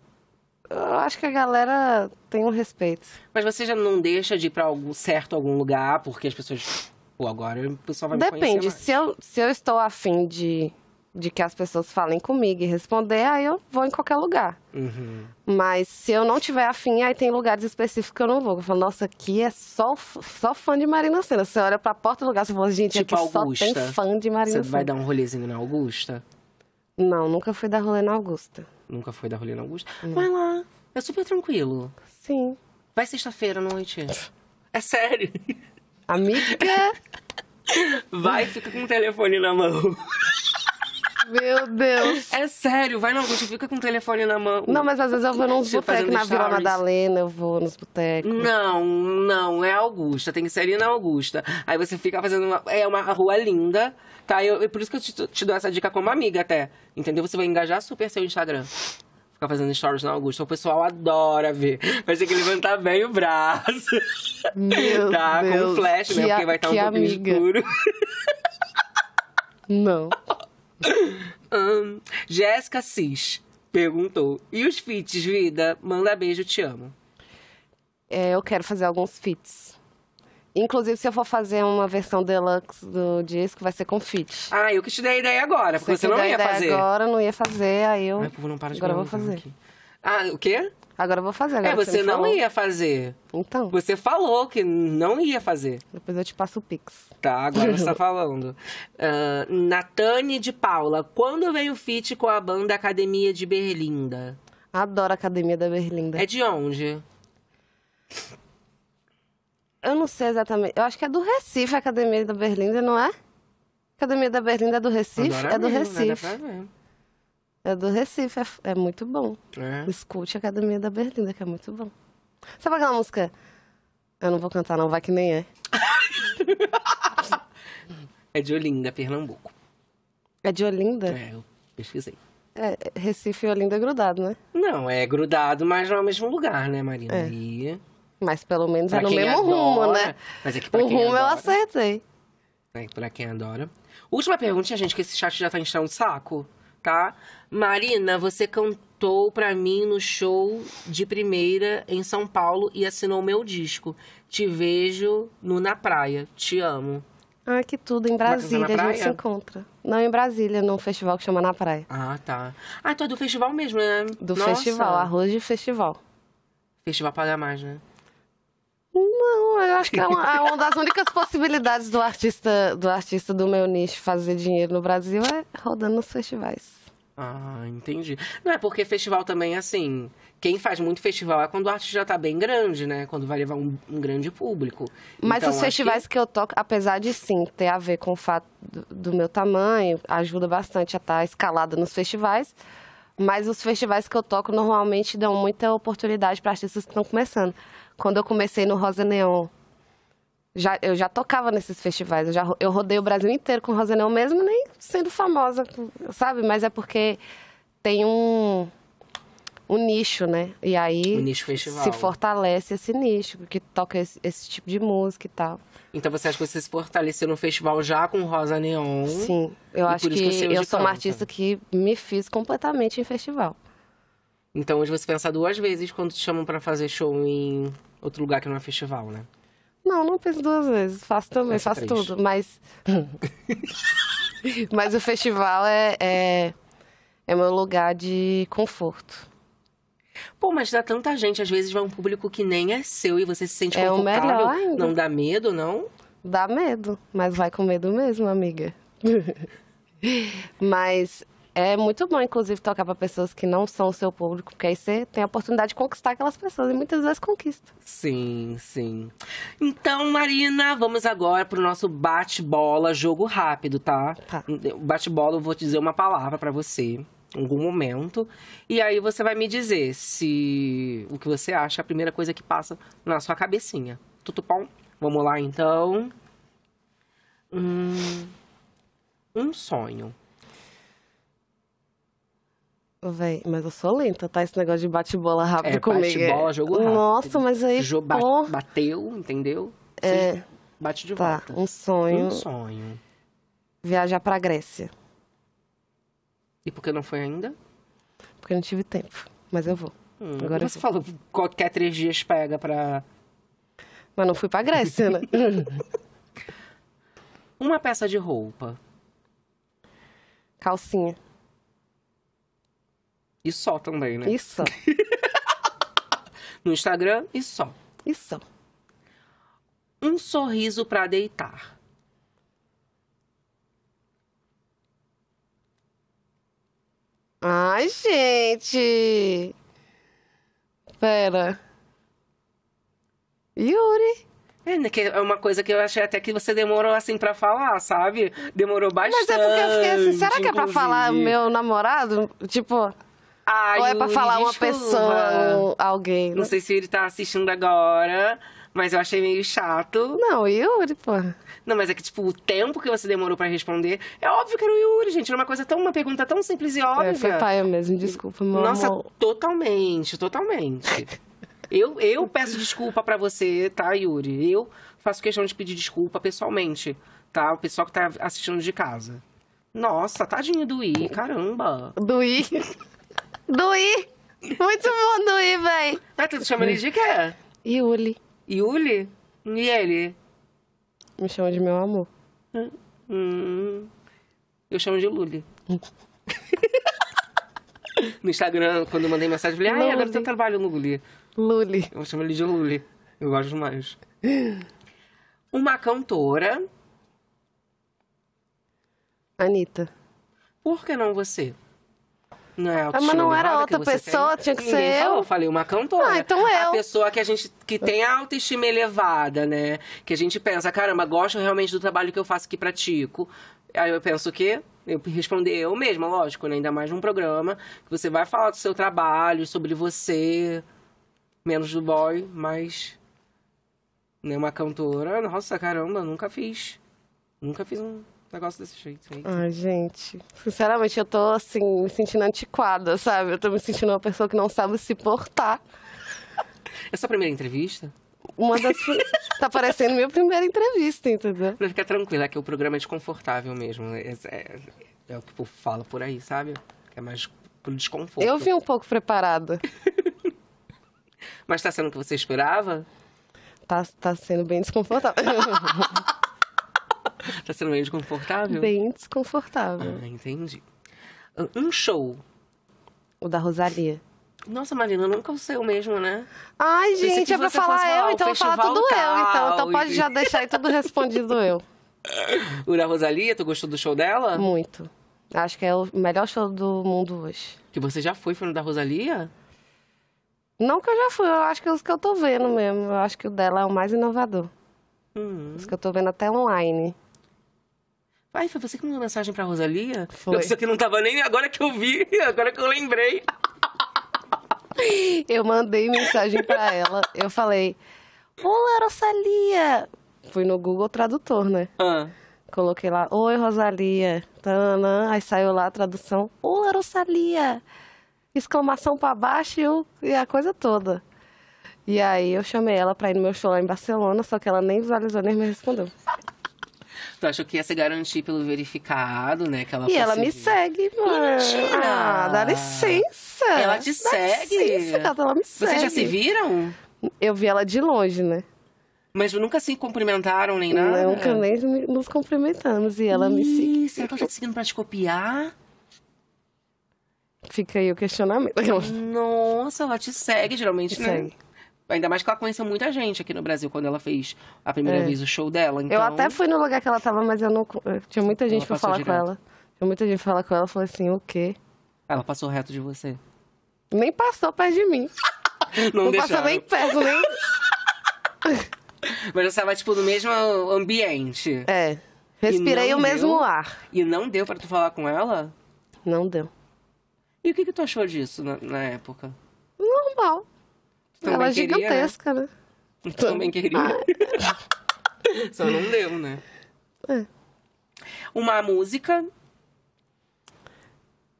eu acho que a galera tem um respeito. Mas você já não deixa de ir pra algum, certo algum lugar, porque as pessoas. Pô, agora o pessoal vai Depende. me Depende. Se eu, se eu estou afim de de que as pessoas falem comigo e responder, aí eu vou em qualquer lugar. Uhum. Mas se eu não tiver afim, aí tem lugares específicos que eu não vou. Eu falo, nossa, aqui é só, só fã de Marina Senna. Você olha pra porta do lugar, e fala, gente, tipo aqui Augusta. só tem fã de Marina Senna. Você vai dar um rolezinho na Augusta? Não, nunca fui dar rolê na Augusta. Nunca foi dar rolê na Augusta? Hum. Vai lá, é super tranquilo. Sim. Vai sexta-feira à noite. É sério. Amiga! Vai, fica com o telefone na mão. Meu Deus. É sério, vai na Augusta, fica com o telefone na mão. Não, mas às vezes eu vou nos tá botecos, na Vila Madalena, eu vou nos botecos. Não, não, é Augusta, tem que ser ali na Augusta. Aí você fica fazendo uma... É uma rua linda, tá? Eu, é por isso que eu te, te dou essa dica como amiga até, entendeu? Você vai engajar super seu Instagram ficar fazendo stories na Augusta. O pessoal adora ver. Vai ter que levantar bem o braço. Meu tá, Deus. com um flash, né? Porque vai tá estar um pouquinho amiga. escuro. Não um, Jéssica Cis perguntou: E os fits, vida? Manda beijo, te amo. É, eu quero fazer alguns fits. Inclusive, se eu for fazer uma versão deluxe do disco, vai ser com fit. Ah, eu que te dei a ideia agora, porque você, você não ia fazer. Agora não ia fazer, aí eu. Ai, povo, não para de agora vou fazer. Ah, o quê? Agora eu vou fazer. É, agora é, você, você não falou. ia fazer. Então. Você falou que não ia fazer. Depois eu te passo o Pix. Tá, agora você tá falando. Uh, Natane de Paula, quando veio o feat com a banda Academia de Berlinda? Adoro a Academia da Berlinda. É de onde? Eu não sei exatamente. Eu acho que é do Recife, a Academia da Berlinda, não é? Academia da Berlinda é do Recife? Agora é mesmo, né? do Recife. Né? É do Recife, é, é muito bom. É. Escute a Academia da Berlinda, que é muito bom. Sabe aquela música? Eu não vou cantar, não, vai que nem é. é de Olinda, Pernambuco. É de Olinda? É, eu pesquisei. É, Recife e Olinda é grudado, né? Não, é grudado, mas não é o mesmo lugar, né, Marina? É. E... Mas pelo menos pra é no mesmo adora, rumo, né? Mas é que pra o rumo adora, eu acertei. É, pra quem adora. Última pergunta, gente, que esse chat já tá enchendo o saco tá? Marina, você cantou para mim no show de primeira em São Paulo e assinou meu disco. Te vejo no Na Praia. Te amo. Ah, que tudo. Em Brasília a gente se encontra. Não, em Brasília, num festival que chama Na Praia. Ah, tá. Ah, tu então é do festival mesmo, né? Do Nossa. festival, arroz de festival. Festival paga mais, né? Não, eu acho que é uma, é uma das únicas possibilidades do artista, do artista do meu nicho fazer dinheiro no Brasil é rodando nos festivais. Ah, entendi. Não é porque festival também, assim, quem faz muito festival é quando o artista já tá bem grande, né? Quando vai levar um, um grande público. Mas então, os festivais que... que... eu toco, apesar de sim ter a ver com o fato do, do meu tamanho, ajuda bastante a estar tá escalada nos festivais. Mas os festivais que eu toco normalmente dão muita oportunidade para artistas que estão começando quando eu comecei no Rosa Neon, já, eu já tocava nesses festivais, eu, já, eu rodei o Brasil inteiro com Rosa Neon, mesmo nem sendo famosa, sabe? Mas é porque tem um, um nicho, né? E aí nicho se fortalece esse nicho, que toca esse, esse, tipo de música e tal. Então você acha que você se fortaleceu no festival já com Rosa Neon? Sim, eu acho que eu sou canta. uma artista que me fiz completamente em festival. Então hoje você pensa duas vezes quando te chamam para fazer show em outro lugar que não é festival, né? Não, não penso duas vezes. Faço também, é faço três. tudo. Mas. mas o festival é, é, é meu lugar de conforto. Pô, mas dá tanta gente, às vezes vai um público que nem é seu e você se sente é confortável. É o melhor ainda. Não dá medo, não? Dá medo, mas vai com medo mesmo, amiga. mas é muito bom, inclusive, tocar para pessoas que não são o seu público, porque aí você tem a oportunidade de conquistar aquelas pessoas e muitas vezes conquista. Sim, sim. Então, Marina, vamos agora pro nosso bate-bola, jogo rápido, tá? Tá. Bate-bola, eu vou te dizer uma palavra para você em algum momento. E aí você vai me dizer se o que você acha é a primeira coisa que passa na sua cabecinha. Tutupom? Vamos lá, então. Hum, um sonho. Véi, mas eu sou lenta, tá? Esse negócio de bate-bola rápido é, comigo. Bate-bola, jogo rápido. Nossa, mas aí. Jogo, Bateu, entendeu? é. Bate de tá, volta. Um sonho. Um sonho. Viajar pra Grécia. E por que não foi ainda? Porque eu não tive tempo. Mas eu vou. Hum, Agora você falou qualquer três dias pega pra. Mas não fui pra Grécia, né? Uma peça de roupa. Calcinha. E só também, né? E só. no Instagram, e só. E só. Um sorriso para deitar. Ai, gente! Pera. Yuri. É, né, que é uma coisa que eu achei até que você demorou assim para falar, sabe? Demorou bastante. Mas é porque eu fiquei assim, será que é pra falar meu namorado? Tipo, Ai, Ou é pra falar uma pessoa, alguém. Né? Não sei se ele tá assistindo agora, mas eu achei meio chato. Não, Yuri, pô. Não, mas é que, tipo, o tempo que você demorou pra responder. É óbvio que era o Yuri, gente. Era uma coisa tão, uma pergunta tão simples e óbvia. É, foi paia mesmo, desculpa, meu Nossa, amor. totalmente, totalmente. eu, eu peço desculpa pra você, tá, Yuri? Eu faço questão de pedir desculpa pessoalmente, tá? O pessoal que tá assistindo de casa. Nossa, tadinho do I, caramba. Do I? Doí, Muito bom, doí, véi! Ah, tu tá chama ele de quê? Yuli. Yuli? E ele? Me chama de meu amor. Hum, hum. eu chamo de Luli. no Instagram, quando eu mandei mensagem, falei, ai, agora eu trabalho no Luli. Luli. Eu chamo ele de Luli. Eu gosto mais. Uma cantora. Anitta. Por que não você? Não é autoestima. Mas não era outra pessoa, tinha que Ninguém ser falou, eu. falei uma cantora. Ah, então eu. A pessoa que a gente que tem a autoestima elevada, né? Que a gente pensa, caramba, gosto realmente do trabalho que eu faço, que pratico. Aí eu penso o quê? Eu responder eu mesma, lógico, né? Ainda mais num programa que você vai falar do seu trabalho, sobre você, menos do boy, mas né, uma cantora, nossa, caramba, nunca fiz. Nunca fiz um negócio desse jeito aí. Ai, gente. Sinceramente, eu tô assim, me sentindo antiquada, sabe? Eu tô me sentindo uma pessoa que não sabe se portar. Essa é sua primeira entrevista? Uma das. tá parecendo minha primeira entrevista, entendeu? Pra ficar tranquila, é que o programa é desconfortável mesmo. É, é, é o que o fala por aí, sabe? É mais pro desconforto. Eu vim um pouco preparada. Mas tá sendo o que você esperava? Tá, tá sendo bem desconfortável. tá sendo meio desconfortável? Bem desconfortável. Ah, entendi. Ah, um show. O da Rosalia. Nossa, Marina, nunca o seu mesmo, né? Ai, gente, é pra falar, eu, então eu vou falar tudo tal, eu, então. Então pode e... já deixar aí tudo respondido eu. O da Rosalia, tu gostou do show dela? Muito. Acho que é o melhor show do mundo hoje. Que você já foi, foi no da Rosalia? Não que eu já fui, eu acho que é os que eu tô vendo mesmo. Eu acho que o dela é o mais inovador. Uhum. Os que eu tô vendo até online. Ai, foi você que mandou mensagem pra Rosalia? Foi. Eu, isso que não tava nem agora que eu vi, agora que eu lembrei. Eu mandei mensagem pra ela. Eu falei: Olá, Rosalia! Fui no Google Tradutor, né? Ah. Coloquei lá: Oi, Rosalia. Tanã. Aí saiu lá a tradução: Olá, Rosalia! Exclamação pra baixo e, eu, e a coisa toda. E aí eu chamei ela pra ir no meu show lá em Barcelona, só que ela nem visualizou nem me respondeu. Tu achou que ia se garantir pelo verificado, né? Que ela e ela me segue, mano. Ah, dá licença! Ela te dá segue? Licença, ela me Vocês já se viram? Eu vi ela de longe, né? Mas nunca se cumprimentaram nem nada? Nunca nem nos cumprimentamos. E ela Ih, me segue. Será que ela tá te seguindo pra te copiar? Fica aí o questionamento. Nossa, ela te segue geralmente, te né? Segue. Ainda mais que ela conheceu muita gente aqui no Brasil quando ela fez a primeira é. vez o show dela. Então... Eu até fui no lugar que ela tava, mas eu não. tinha muita gente ela pra falar direto. com ela. Tinha muita gente pra falar com ela. Falei assim, o quê? Ela passou reto de você? Nem passou perto de mim. não não passou nem perto, nem. mas você estava, tipo, no mesmo ambiente. É. Respirei o mesmo ar. E não deu para tu falar com ela? Não deu. E o que, que tu achou disso na, na época? Normal. Também Ela é queria, né? gigantesca, né? né? Também queria. Ah. É. Só não deu, né? É. Uma música.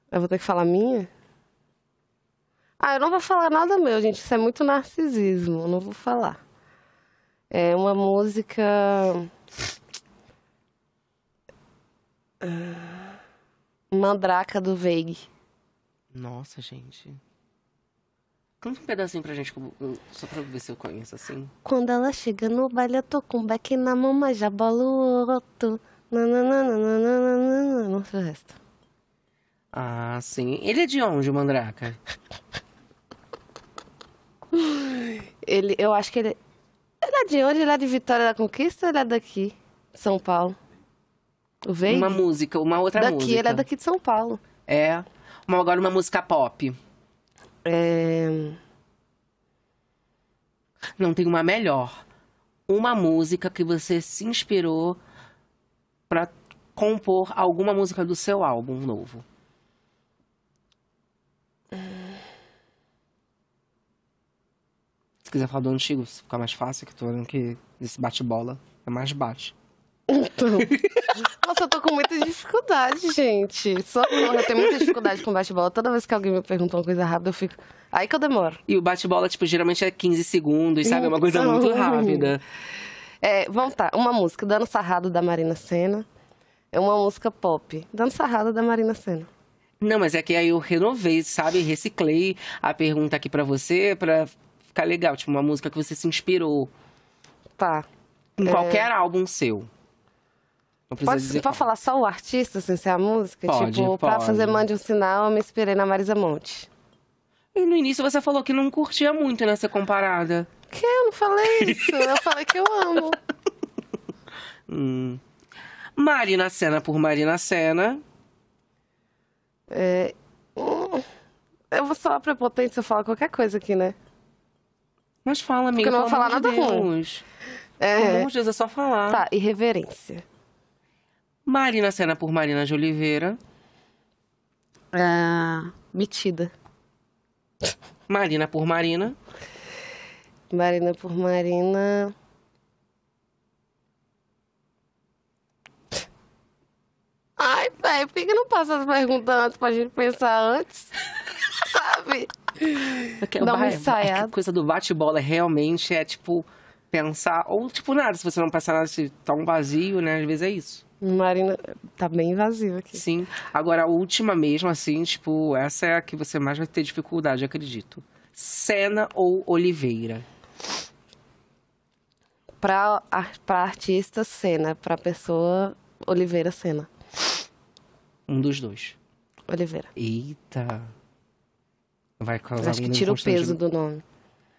Eu vou ter que falar minha? Ah, eu não vou falar nada meu, gente. Isso é muito narcisismo. Eu não vou falar. É uma música. Ah, Mandraka do Veig. Nossa, gente. Canta um pedacinho pra gente, só pra ver se eu conheço assim. Quando ela chega no baile, eu tô com um beck na mão, mas já bola o outro. Não sei o resto. Ah, sim. Ele é de onde, o Mandraka? ele, eu acho que ele... Ele é de onde? Ele é de Vitória da Conquista ou ele é daqui? São Paulo. O Veig? Uma música, uma outra daqui, música. Daqui, ele é daqui de São Paulo. É. Uma, agora uma música pop. É... Não tem uma melhor. Uma música que você se inspirou para compor alguma música do seu álbum novo. Se quiser falar do antigo, fica mais fácil, que tô vendo que esse bate-bola é mais bate. Então. eu tô com muita dificuldade, gente. Socorro, eu tenho muita dificuldade com bate-bola. Toda vez que alguém me pergunta uma coisa rápida, eu fico. Aí que eu demoro. E o bate-bola, tipo, geralmente é 15 segundos, sabe? É uma coisa então. muito rápida. É, vamos tá. Uma música, Dando Sarrado, da Marina Senna. É uma música pop. Dando Sarrado, da Marina Senna. Não, mas é que aí eu renovei, sabe? Reciclei a pergunta aqui para você para ficar legal. Tipo, uma música que você se inspirou. Tá. Em qualquer é... álbum seu. Não precisa Posso, dizer pode falar só o artista sem ser a música? Pode, tipo, pode. pra fazer Mande um Sinal, eu me inspirei na Marisa Monte. E no início você falou que não curtia muito nessa comparada. Que? Eu não falei isso. eu falei que eu amo. Hum. Marina Senna por Marina Senna. É... Hum, eu vou falar prepotente se eu falar qualquer coisa aqui, né? Mas fala, amiga. Porque eu não vou falar nada Deus. ruim. É... Pelo amor de Deus, é só falar. Tá, irreverência. Marina Sena por Marina de Oliveira. Ah, metida. Marina por Marina. Marina por Marina. Ai, pai, por que, que não passa as perguntas antes pra gente pensar antes? Sabe? Aquela, é é Dá uma é ensaiada. coisa do bate-bola realmente é tipo pensar, ou tipo nada, se você não pensar nada, se tá um vazio, né? Às vezes é isso. Marina, tá bem vazio aqui. Sim. Agora, a última mesmo, assim, tipo, essa é a que você mais vai ter dificuldade, acredito. Cena ou Oliveira? Pra, pra artista, Cena, Pra pessoa, Oliveira, Cena. Um dos dois. Oliveira. Eita. Vai causar Acho que tira o peso do nome.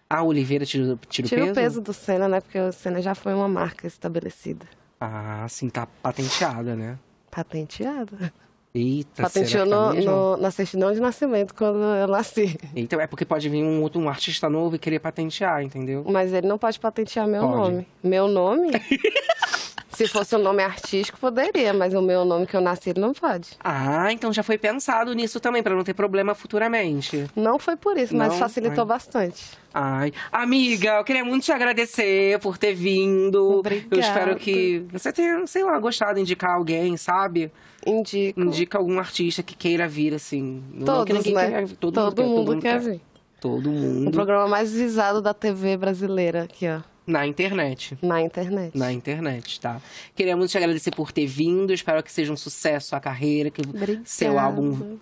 Ah, Oliveira tira, tira, tira o peso? Tira o peso do Senna, né? Porque o Senna já foi uma marca estabelecida. Ah, sim, tá patenteada, né? Patenteada. Eita, Patenteou será que tá no, no, na certidão de nascimento, quando eu nasci. Então, é porque pode vir um outro um artista novo e querer patentear, entendeu? Mas ele não pode patentear meu pode. nome. Meu nome? Se fosse um nome artístico, poderia, mas o meu nome que eu nasci, ele não pode. Ah, então já foi pensado nisso também, para não ter problema futuramente. Não foi por isso, mas não? facilitou Ai. bastante. Ai, amiga, eu queria muito te agradecer por ter vindo. Obrigada. Eu espero que você tenha, sei lá, gostado de indicar alguém, sabe? Indico. Indica algum artista que queira vir, assim. Todos, que né? Quer, todo, todo, mundo, quer, mundo todo mundo quer, quer vir. Todo mundo. O programa mais visado da TV brasileira aqui, ó. Na internet. Na internet. Na internet, tá? Queremos te agradecer por ter vindo. Espero que seja um sucesso a carreira, que Obrigada. seu álbum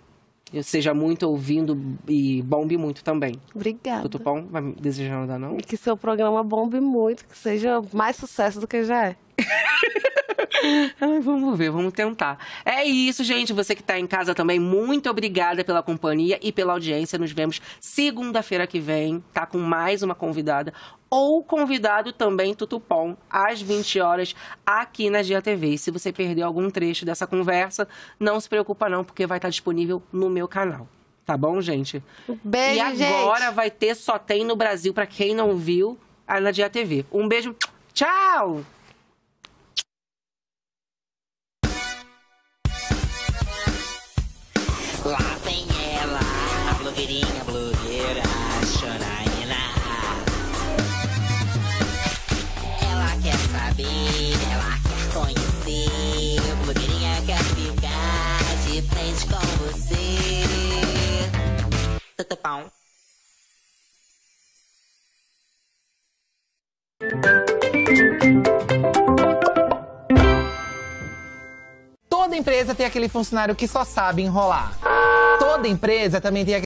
seja muito ouvindo e bombe muito também. Obrigada. Tudo bom? Vai me desejando dar não? Que seu programa bombe muito, que seja mais sucesso do que já é. Ai, vamos ver, vamos tentar. É isso, gente. Você que está em casa também, muito obrigada pela companhia e pela audiência. Nos vemos segunda-feira que vem, tá? Com mais uma convidada ou convidado também Tutupom às 20 horas aqui na Dia TV. E se você perdeu algum trecho dessa conversa, não se preocupa não, porque vai estar tá disponível no meu canal. Tá bom, gente? Beijo, E agora gente. vai ter só tem no Brasil para quem não viu, na Dia TV. Um beijo. Tchau. blogueirinha, blogueira, choraina. Ela quer saber, ela quer conhecer. Blogueirinha quer ficar de frente com você. Tutupão. Toda empresa tem aquele funcionário que só sabe enrolar. Toda empresa também tem aquele